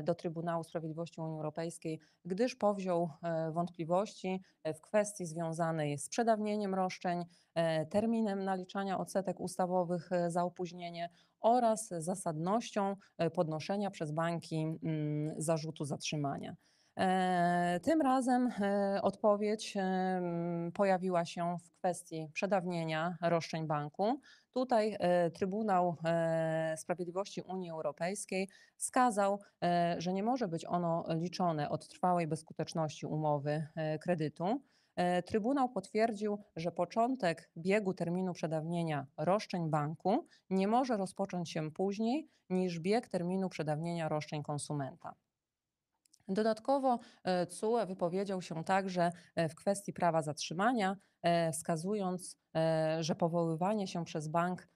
do Trybunału Sprawiedliwości Unii Europejskiej, gdyż powziął wątpliwości w kwestii związanej z przedawnieniem roszczeń, terminem naliczania odsetek ustawowych za opóźnienie oraz zasadnością e, podnoszenia przez banki mm, zarzutu zatrzymania. E, tym razem e, odpowiedź mm, pojawiła się w kwestii przedawnienia roszczeń banku. Tutaj Trybunał Sprawiedliwości Unii Europejskiej skazał, że nie może być ono liczone od trwałej bezskuteczności umowy kredytu. E, Trybunał potwierdził, że początek biegu terminu przedawnienia roszczeń banku nie może rozpocząć się później niż bieg terminu przedawnienia roszczeń konsumenta. Dodatkowo CUE e, wypowiedział się także e, w kwestii prawa zatrzymania, wskazując, że powoływanie się przez bank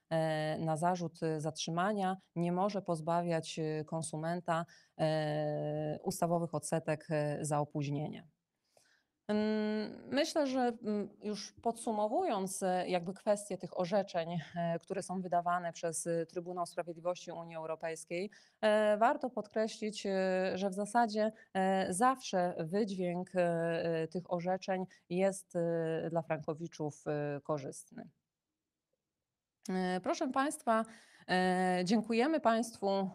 na zarzut zatrzymania nie może pozbawiać konsumenta ustawowych odsetek za opóźnienie. Myślę, że już podsumowując e, jakby kwestie tych orzeczeń, e, które są wydawane przez e, Trybunał Sprawiedliwości Unii Europejskiej, warto podkreślić, że w zasadzie zawsze wydźwięk tych orzeczeń jest dla frankowiczów korzystny. Proszę Państwa, dziękujemy Państwu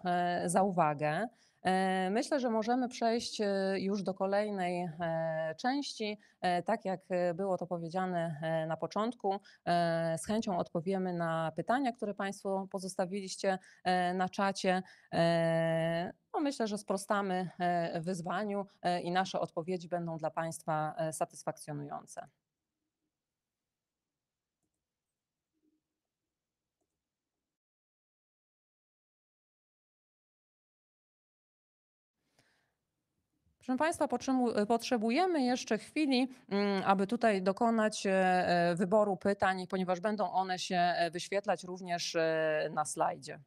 za uwagę. E, myślę, że możemy przejść e, już do kolejnej e, części. Tak jak było to powiedziane na początku, z chęcią odpowiemy na pytania, które Państwo pozostawiliście na czacie. No myślę, że sprostamy wyzwaniu i nasze odpowiedzi będą dla Państwa satysfakcjonujące. Proszę Państwa, potrzebujemy jeszcze chwili, mm, aby tutaj dokonać e, e, wyboru pytań, ponieważ będą one się e, wyświetlać również na slajdzie.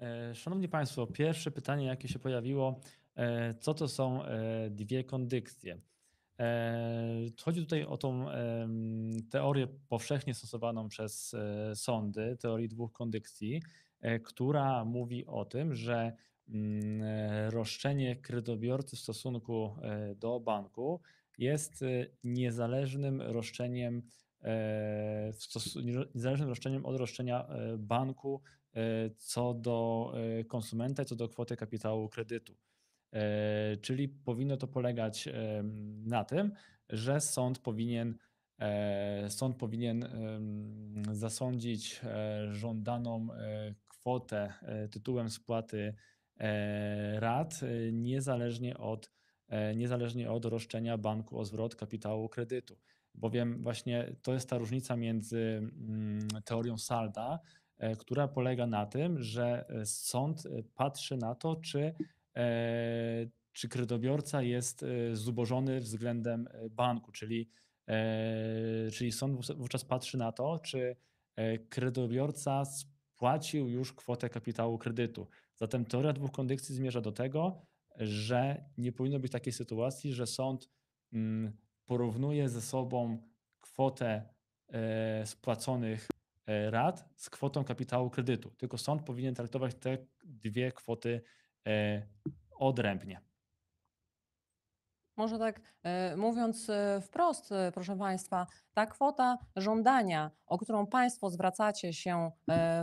E, szanowni Państwo, pierwsze pytanie, jakie się pojawiło, e, co to są e, dwie kondykcje? Chodzi tutaj o tą teorię powszechnie stosowaną przez sądy, teorii dwóch kondykcji, która mówi o tym, że roszczenie kredobiorcy w stosunku do banku jest niezależnym roszczeniem, niezależnym roszczeniem od roszczenia banku E, co do e, konsumenta, co do kwoty kapitału kredytu. E, czyli powinno to polegać na tym, że sąd powinien, sąd powinien zasądzić żądaną kwotę tytułem spłaty rat, niezależnie od, niezależnie od roszczenia banku o zwrot kapitału kredytu. Bowiem właśnie to jest ta różnica między mm, teorią salda, E, która polega na tym, że e, sąd e, patrzy na to, czy, czy kredobiorca jest zubożony względem banku, czyli, czyli sąd wówczas patrzy na to, czy kredobiorca spłacił już kwotę kapitału kredytu. Zatem teoria dwóch kondycji zmierza do tego, że nie powinno być takiej sytuacji, że sąd mm, porównuje ze sobą kwotę spłaconych E, rat z kwotą kapitału kredytu. Tylko sąd powinien traktować te dwie kwoty e, odrębnie. Może tak e, mówiąc wprost, proszę Państwa, ta kwota żądania, o którą Państwo zwracacie się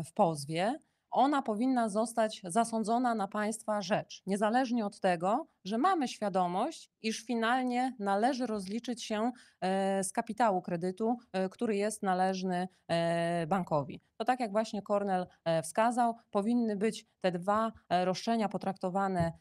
w pozwie, ona powinna zostać zasądzona na państwa rzecz, niezależnie od tego, że mamy świadomość, iż finalnie należy rozliczyć się e, z kapitału kredytu, e, który jest należny e, bankowi. To tak jak właśnie Kornel wskazał, powinny być te dwa roszczenia potraktowane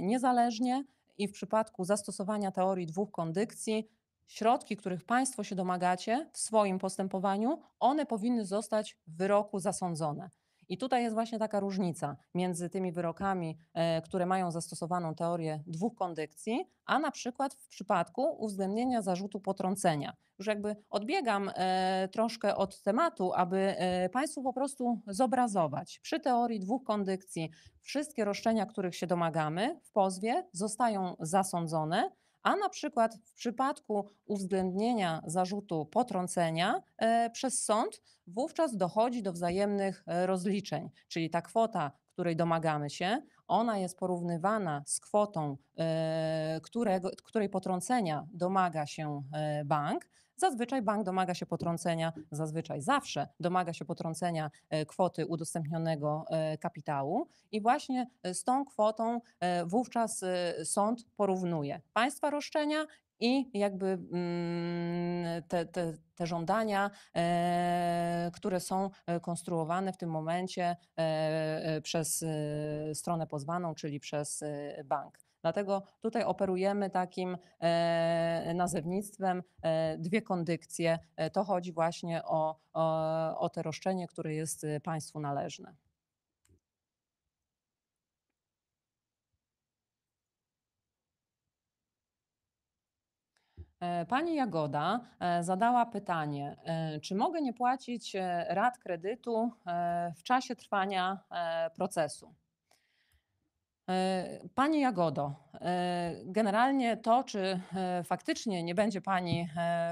niezależnie i w przypadku zastosowania teorii dwóch kondycji środki, których Państwo się domagacie w swoim postępowaniu, one powinny zostać w wyroku zasądzone. I tutaj jest właśnie taka różnica między tymi wyrokami, e, które mają zastosowaną teorię dwóch kondycji, a na przykład w przypadku uwzględnienia zarzutu potrącenia. Już jakby odbiegam e, troszkę od tematu, aby e, Państwu po prostu zobrazować. Przy teorii dwóch kondycji wszystkie roszczenia, których się domagamy w pozwie, zostają zasądzone a na przykład w przypadku uwzględnienia zarzutu potrącenia e, przez sąd, wówczas dochodzi do wzajemnych e, rozliczeń, czyli ta kwota, której domagamy się, ona jest porównywana z kwotą, e, którego, której potrącenia domaga się bank. Zazwyczaj bank domaga się potrącenia, zazwyczaj zawsze domaga się potrącenia e, kwoty udostępnionego e, kapitału i właśnie e, z tą kwotą wówczas sąd porównuje państwa roszczenia i jakby mm, te, te, te żądania, które są konstruowane w tym momencie przez stronę pozwaną, czyli przez bank. Dlatego tutaj operujemy takim e, nazewnictwem e, dwie kondykcje. E, to chodzi właśnie o, o, o te roszczenie, które jest państwu należne. Pani Jagoda zadała pytanie, czy mogę nie płacić rat kredytu w czasie trwania procesu? E, pani Jagodo, e, generalnie to, czy e, faktycznie nie będzie Pani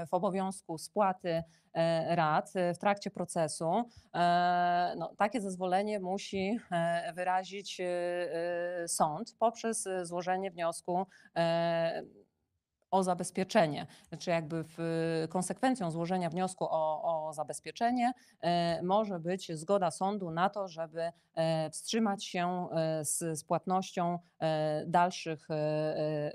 w obowiązku spłaty rad w trakcie procesu, no, takie zezwolenie musi wyrazić sąd poprzez złożenie wniosku o zabezpieczenie, czy znaczy jakby w, y, konsekwencją złożenia wniosku o, o zabezpieczenie y, może być zgoda sądu na to, żeby y, wstrzymać się z, z płatnością dalszych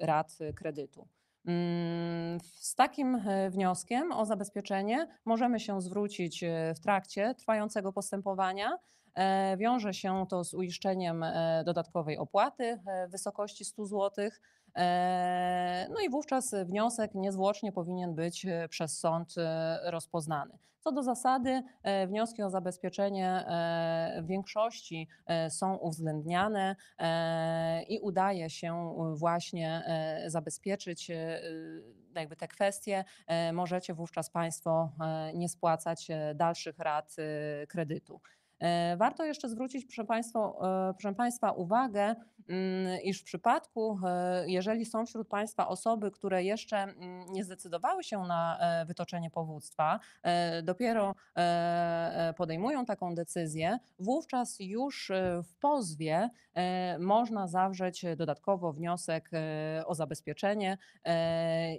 rat kredytu. Mm, z takim wnioskiem o zabezpieczenie możemy się zwrócić w trakcie trwającego postępowania. E, wiąże się to z uiszczeniem e, dodatkowej opłaty e, w wysokości 100 zł. E, no i wówczas wniosek niezwłocznie powinien być e, przez sąd e, rozpoznany. Co do zasady, wnioski o zabezpieczenie w większości są uwzględniane i udaje się właśnie zabezpieczyć jakby te kwestie. Możecie wówczas Państwo nie spłacać dalszych rat kredytu. E, warto jeszcze zwrócić, proszę Państwa, e, proszę Państwa uwagę, mm, iż w przypadku, e, jeżeli są wśród Państwa osoby, które jeszcze mm, nie zdecydowały się na wytoczenie powództwa, dopiero podejmują taką decyzję, wówczas już w pozwie można zawrzeć dodatkowo wniosek o zabezpieczenie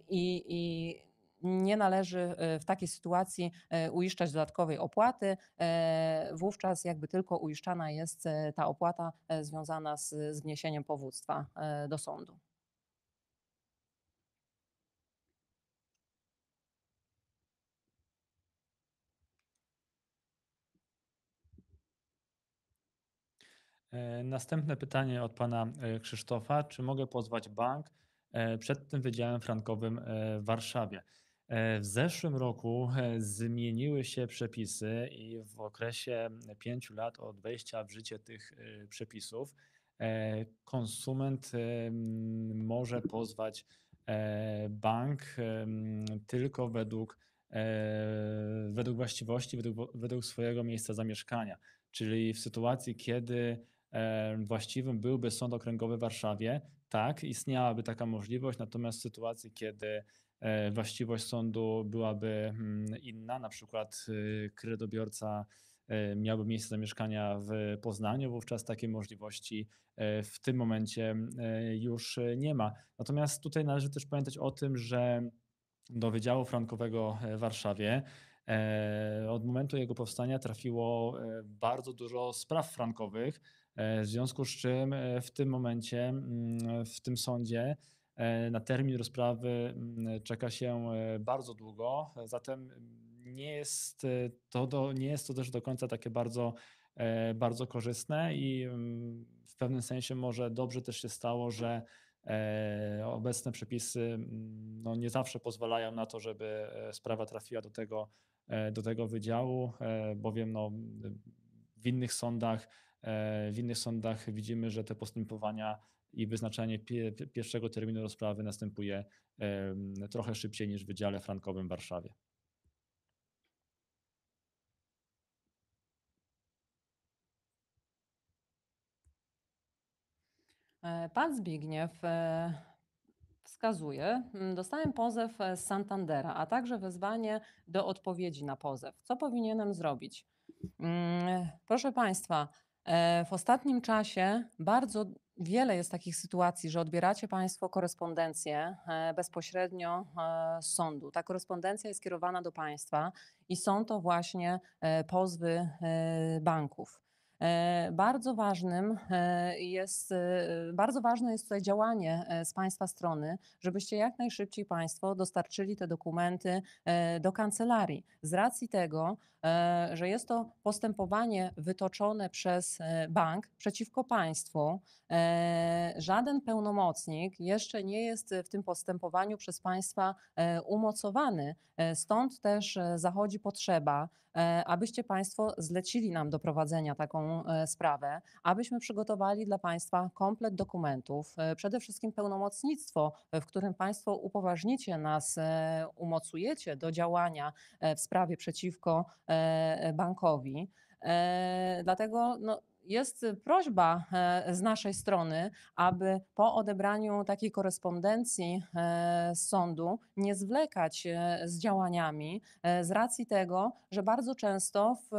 i, i nie należy e, w takiej sytuacji e, uiszczać dodatkowej opłaty. E, wówczas jakby tylko uiszczana jest ta opłata związana z, z wniesieniem powództwa do sądu. Następne pytanie od pana Krzysztofa. Czy mogę pozwać bank przed tym Wydziałem Frankowym w Warszawie? E, w zeszłym roku e, zmieniły się przepisy i w okresie pięciu lat od wejścia w życie tych e, przepisów konsument może pozwać bank tylko według, według właściwości, według, według swojego miejsca zamieszkania. Czyli w sytuacji, kiedy właściwym byłby Sąd Okręgowy w Warszawie, tak, istniałaby taka możliwość, natomiast w sytuacji, kiedy E, właściwość sądu byłaby mm, inna, na przykład y, kredobiorca e, miałby miejsce zamieszkania w Poznaniu, wówczas takiej możliwości e, w tym momencie już nie ma. Natomiast tutaj należy też pamiętać o tym, że do Wydziału Frankowego w Warszawie od momentu jego powstania trafiło bardzo dużo spraw frankowych, w związku z czym w tym momencie, w tym sądzie, E, na termin rozprawy mm, czeka się e, bardzo długo, zatem nie jest e, to, do, nie jest to też do końca takie bardzo, bardzo korzystne i mm, w pewnym sensie może dobrze też się stało, że obecne przepisy mm, no, nie zawsze pozwalają na to, żeby sprawa trafiła do tego, do tego wydziału, bowiem no, w innych sądach w innych sądach widzimy, że te postępowania i wyznaczenie pierwszego terminu rozprawy następuje trochę szybciej niż w Wydziale Frankowym w Warszawie. E, pan Zbigniew e, wskazuje, dostałem pozew e, z Santandera, a także wezwanie do odpowiedzi na pozew. Co powinienem zrobić? Mm, proszę Państwa, w ostatnim czasie bardzo Wiele jest takich sytuacji, że odbieracie Państwo korespondencję e, bezpośrednio e, z sądu. Ta korespondencja jest kierowana do Państwa i są to właśnie e, pozwy banków. E, bardzo ważnym e, jest, e, bardzo ważne jest tutaj działanie z Państwa strony, żebyście jak najszybciej Państwo dostarczyli te dokumenty do kancelarii. Z racji tego, że jest to postępowanie wytoczone przez bank przeciwko Państwu, żaden pełnomocnik jeszcze nie jest w tym postępowaniu przez Państwa umocowany. Stąd też zachodzi potrzeba E, abyście Państwo zlecili nam do prowadzenia taką e, sprawę, abyśmy przygotowali dla Państwa komplet dokumentów, e, przede wszystkim pełnomocnictwo, w którym Państwo upoważnicie nas, umocujecie do działania w sprawie przeciwko bankowi. Dlatego no, jest prośba e, z naszej strony, aby po odebraniu takiej korespondencji e, z sądu nie zwlekać e, z działaniami z racji tego, że bardzo często w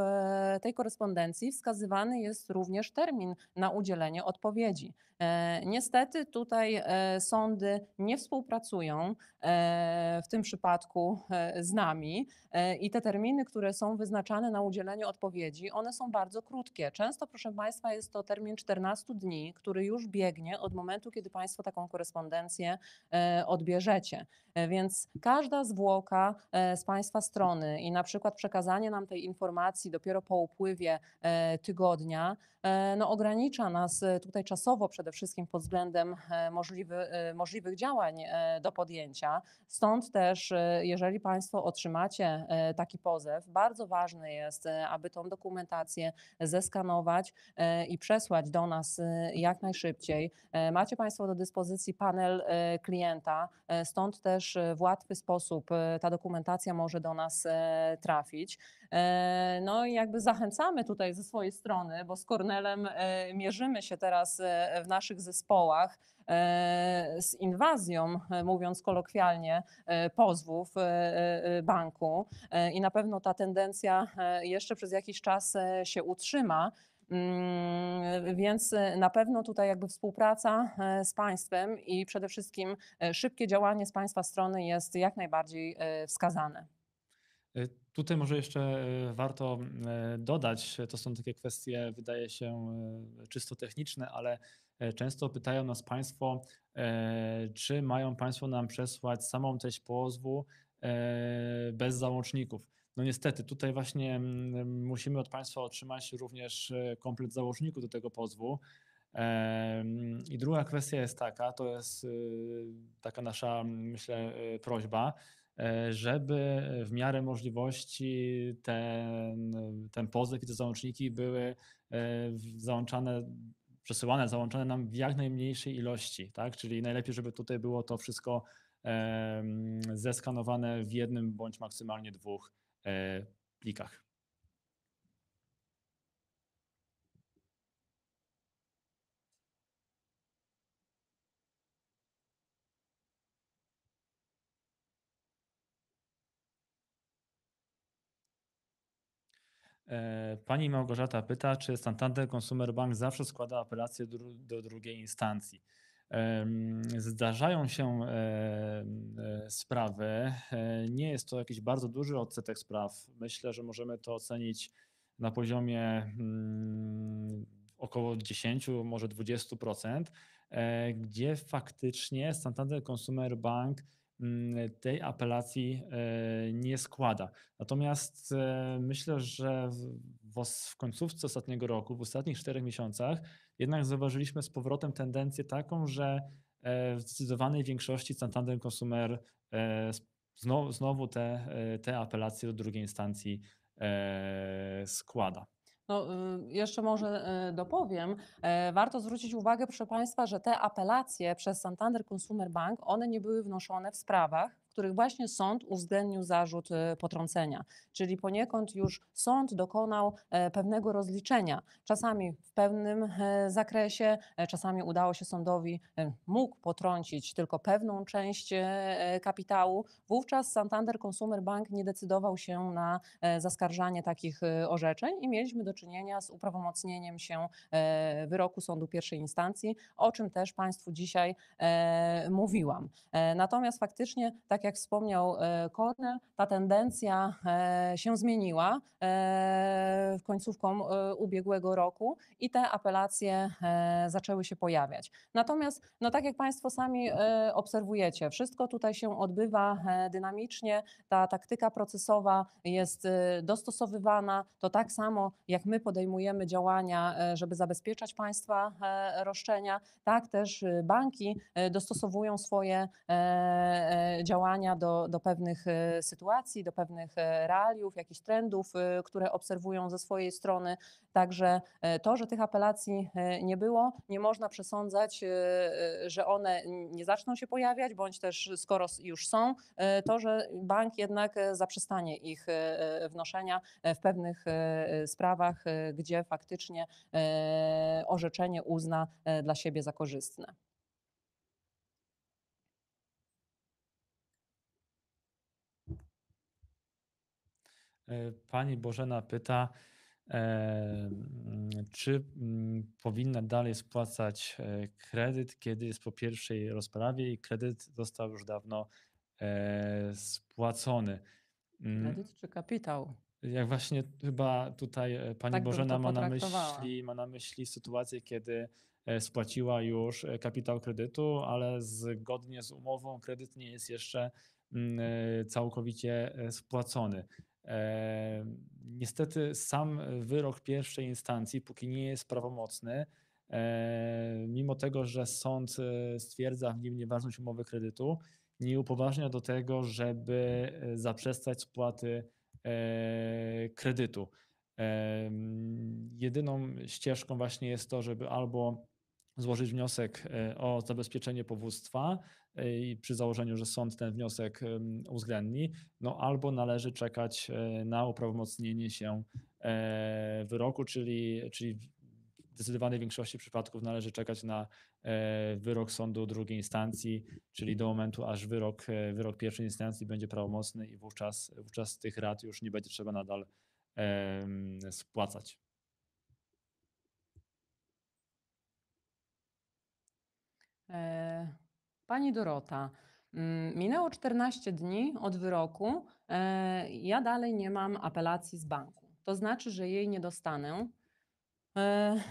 tej korespondencji wskazywany jest również termin na udzielenie odpowiedzi. E, niestety tutaj e, sądy nie współpracują e, w tym przypadku z nami i te terminy, które są wyznaczane na udzielenie odpowiedzi, one są bardzo krótkie. Często, proszę Państwa, jest to termin 14 dni, który już biegnie od momentu, kiedy Państwo taką korespondencję odbierzecie. Więc każda zwłoka z Państwa strony i na przykład przekazanie nam tej informacji dopiero po upływie tygodnia, no ogranicza nas tutaj czasowo przed przede wszystkim pod względem e, możliwy, e, możliwych działań e, do podjęcia. Stąd też, jeżeli Państwo otrzymacie taki pozew, bardzo ważne jest, aby tą dokumentację zeskanować i przesłać do nas jak najszybciej. Macie Państwo do dyspozycji panel klienta, stąd też w łatwy sposób ta dokumentacja może do nas trafić. E, no i jakby zachęcamy tutaj ze swojej strony, bo z Kornelem e, mierzymy się teraz e, w naszych zespołach z inwazją, mówiąc kolokwialnie, pozwów banku i na pewno ta tendencja jeszcze przez jakiś czas się utrzyma. Mm, więc na pewno tutaj jakby współpraca z państwem i przede wszystkim szybkie działanie z państwa strony jest jak najbardziej wskazane. E, tutaj może jeszcze e, warto e, dodać, to są takie kwestie, wydaje się, czysto techniczne, ale często pytają nas Państwo, czy mają Państwo nam przesłać samą treść pozwu bez załączników. No niestety, tutaj właśnie mm, musimy od Państwa otrzymać również komplet załączników do tego pozwu. Mm, I druga kwestia jest taka, to jest taka nasza, mm, myślę, prośba, E, żeby w miarę możliwości ten, ten pozyk i te załączniki były e, załączane przesyłane, załączone nam w jak najmniejszej ilości, tak? Czyli najlepiej, żeby tutaj było to wszystko zeskanowane w jednym bądź maksymalnie dwóch e, plikach. E, pani Małgorzata pyta, czy Santander Consumer Bank zawsze składa apelację do drugiej instancji. Zdarzają się e, e, sprawy. Nie jest to jakiś bardzo duży odsetek spraw. Myślę, że możemy to ocenić na poziomie mm, około 10, może 20%, gdzie faktycznie Santander Consumer Bank Mm, tej apelacji e, nie składa. Natomiast e, myślę, że w końcówce ostatniego roku, w ostatnich czterech miesiącach, jednak zauważyliśmy z powrotem tendencję taką, że e, w zdecydowanej większości Santander Consumer znowu te, te apelacje do drugiej instancji składa. No, y, jeszcze może y, dopowiem. E, warto zwrócić uwagę, proszę Państwa, że te apelacje przez Santander Consumer Bank, one nie były wnoszone w sprawach, których właśnie sąd uwzględnił zarzut e, potrącenia. Czyli poniekąd już sąd dokonał e, pewnego rozliczenia, czasami w pewnym e, zakresie, czasami udało się sądowi, mógł potrącić tylko pewną część kapitału. Wówczas Santander Consumer Bank nie decydował się na zaskarżanie takich orzeczeń i mieliśmy do czynienia z uprawomocnieniem się wyroku sądu pierwszej instancji, o czym też Państwu dzisiaj mówiłam. Natomiast faktycznie, tak jak jak wspomniał e, Kornel, ta tendencja e, się zmieniła e, końcówką ubiegłego roku i te apelacje zaczęły się pojawiać. Natomiast, no tak jak Państwo sami obserwujecie, wszystko tutaj się odbywa dynamicznie, ta taktyka procesowa jest dostosowywana, to tak samo jak my podejmujemy działania, żeby zabezpieczać Państwa roszczenia, tak też banki dostosowują swoje działania do, do pewnych e, sytuacji, do pewnych e, realiów, jakichś trendów, e, które obserwują ze swojej strony. Także to, że tych apelacji nie było, nie można przesądzać, że one nie zaczną się pojawiać, bądź też skoro już są, to, że bank jednak zaprzestanie ich wnoszenia w pewnych sprawach, gdzie faktycznie orzeczenie uzna dla siebie za korzystne. E, pani Bożena pyta, e, mm, czy mm, powinna dalej spłacać e, kredyt, kiedy jest po pierwszej rozprawie i kredyt został już dawno spłacony. Mm. Kredyt czy kapitał? Jak właśnie chyba tutaj pani tak Bożena ma na, myśli, ma na myśli sytuację, kiedy spłaciła już kapitał kredytu, ale zgodnie z umową kredyt nie jest jeszcze całkowicie spłacony. Niestety sam wyrok pierwszej instancji, póki nie jest prawomocny, mimo tego, że sąd e, stwierdza w nim nieważność umowy kredytu, nie upoważnia do tego, żeby e, zaprzestać spłaty e, kredytu. Jedyną ścieżką właśnie jest to, żeby albo złożyć wniosek o zabezpieczenie powództwa, i przy założeniu, że sąd ten wniosek uwzględni, no albo należy czekać e, na uprawomocnienie się e, wyroku, czyli, czyli w zdecydowanej większości przypadków należy czekać na e, wyrok sądu drugiej instancji, czyli do momentu, aż wyrok, wyrok pierwszej instancji będzie prawomocny i wówczas, wówczas tych rat już nie będzie trzeba nadal spłacać. E Pani Dorota, mm, minęło 14 dni od wyroku, e, ja dalej nie mam apelacji z banku. To znaczy, że jej nie dostanę.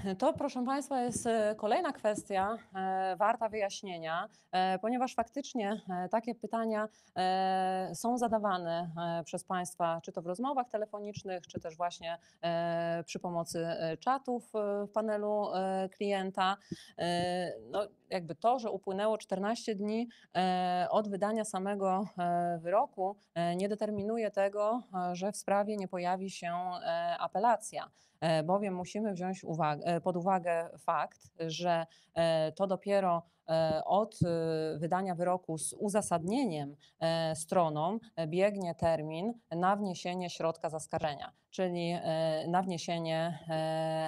E, to, proszę Państwa, jest e, kolejna kwestia e, warta wyjaśnienia, ponieważ faktycznie takie pytania są zadawane przez Państwa, czy to w rozmowach telefonicznych, czy też właśnie przy pomocy czatów w panelu klienta. No, jakby to, że upłynęło 14 dni od wydania samego wyroku, nie determinuje tego, że w sprawie nie pojawi się apelacja. E, bowiem musimy wziąć uwagę, e, pod uwagę fakt, że e, to dopiero od wydania wyroku z uzasadnieniem stronom biegnie termin na wniesienie środka zaskarżenia, czyli na wniesienie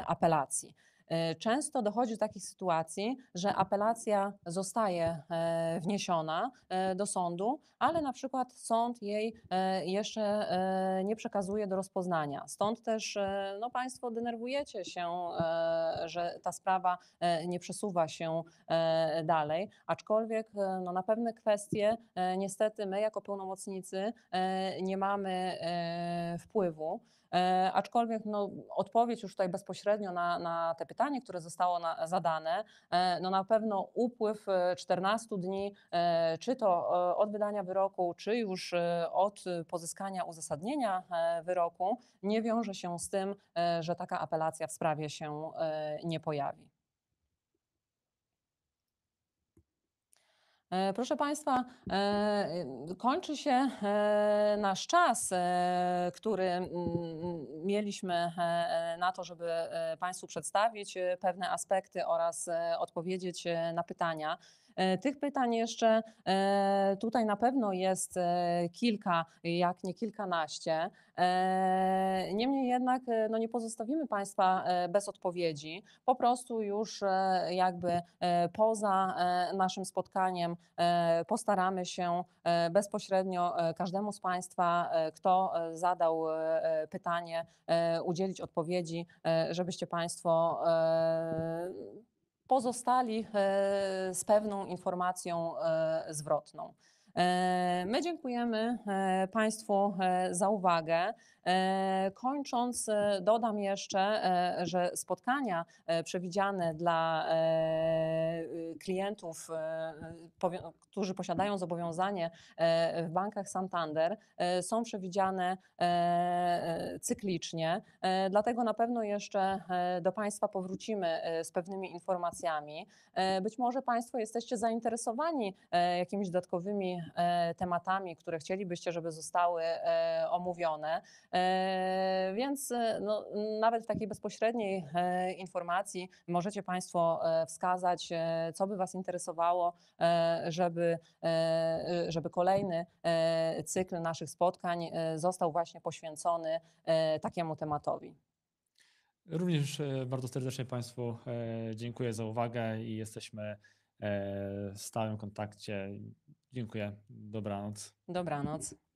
apelacji. E, często dochodzi do takich sytuacji, że apelacja zostaje e, wniesiona e, do sądu, ale na przykład sąd jej jeszcze nie przekazuje do rozpoznania. Stąd też no, Państwo denerwujecie się, że ta sprawa nie przesuwa się dalej, aczkolwiek no, na pewne kwestie niestety my jako pełnomocnicy nie mamy wpływu. E, aczkolwiek no, odpowiedź już tutaj bezpośrednio na, na te pytanie, które zostało na, zadane, e, no na pewno upływ 14 e, dni, czy to od wydania wyroku, czy już od pozyskania uzasadnienia wyroku, nie wiąże się z tym, że taka apelacja w sprawie się nie pojawi. E, proszę Państwa, e, kończy się e, nasz czas, który mm, mieliśmy na to, żeby Państwu przedstawić pewne aspekty oraz odpowiedzieć na pytania. E, tych pytań jeszcze e, tutaj na pewno jest e, kilka, jak nie kilkanaście. Niemniej jednak no nie pozostawimy Państwa bez odpowiedzi. Po prostu już jakby poza naszym spotkaniem postaramy się bezpośrednio każdemu z Państwa, kto zadał pytanie, udzielić odpowiedzi, żebyście Państwo pozostali e, z pewną informacją e, zwrotną. E, my dziękujemy e, Państwu e, za uwagę. Kończąc, dodam jeszcze, że spotkania przewidziane dla klientów, którzy posiadają zobowiązanie w bankach Santander, są przewidziane cyklicznie. Dlatego na pewno jeszcze do Państwa powrócimy z pewnymi informacjami. Być może Państwo jesteście zainteresowani jakimiś dodatkowymi E, tematami, które chcielibyście, żeby zostały e, omówione. E, więc no, nawet w takiej bezpośredniej informacji możecie Państwo wskazać, co by Was interesowało, żeby, żeby kolejny cykl naszych spotkań został właśnie poświęcony takiemu tematowi. Również bardzo serdecznie Państwu dziękuję za uwagę i jesteśmy w stałym kontakcie. Dziękuję. Dobranoc. Dobranoc.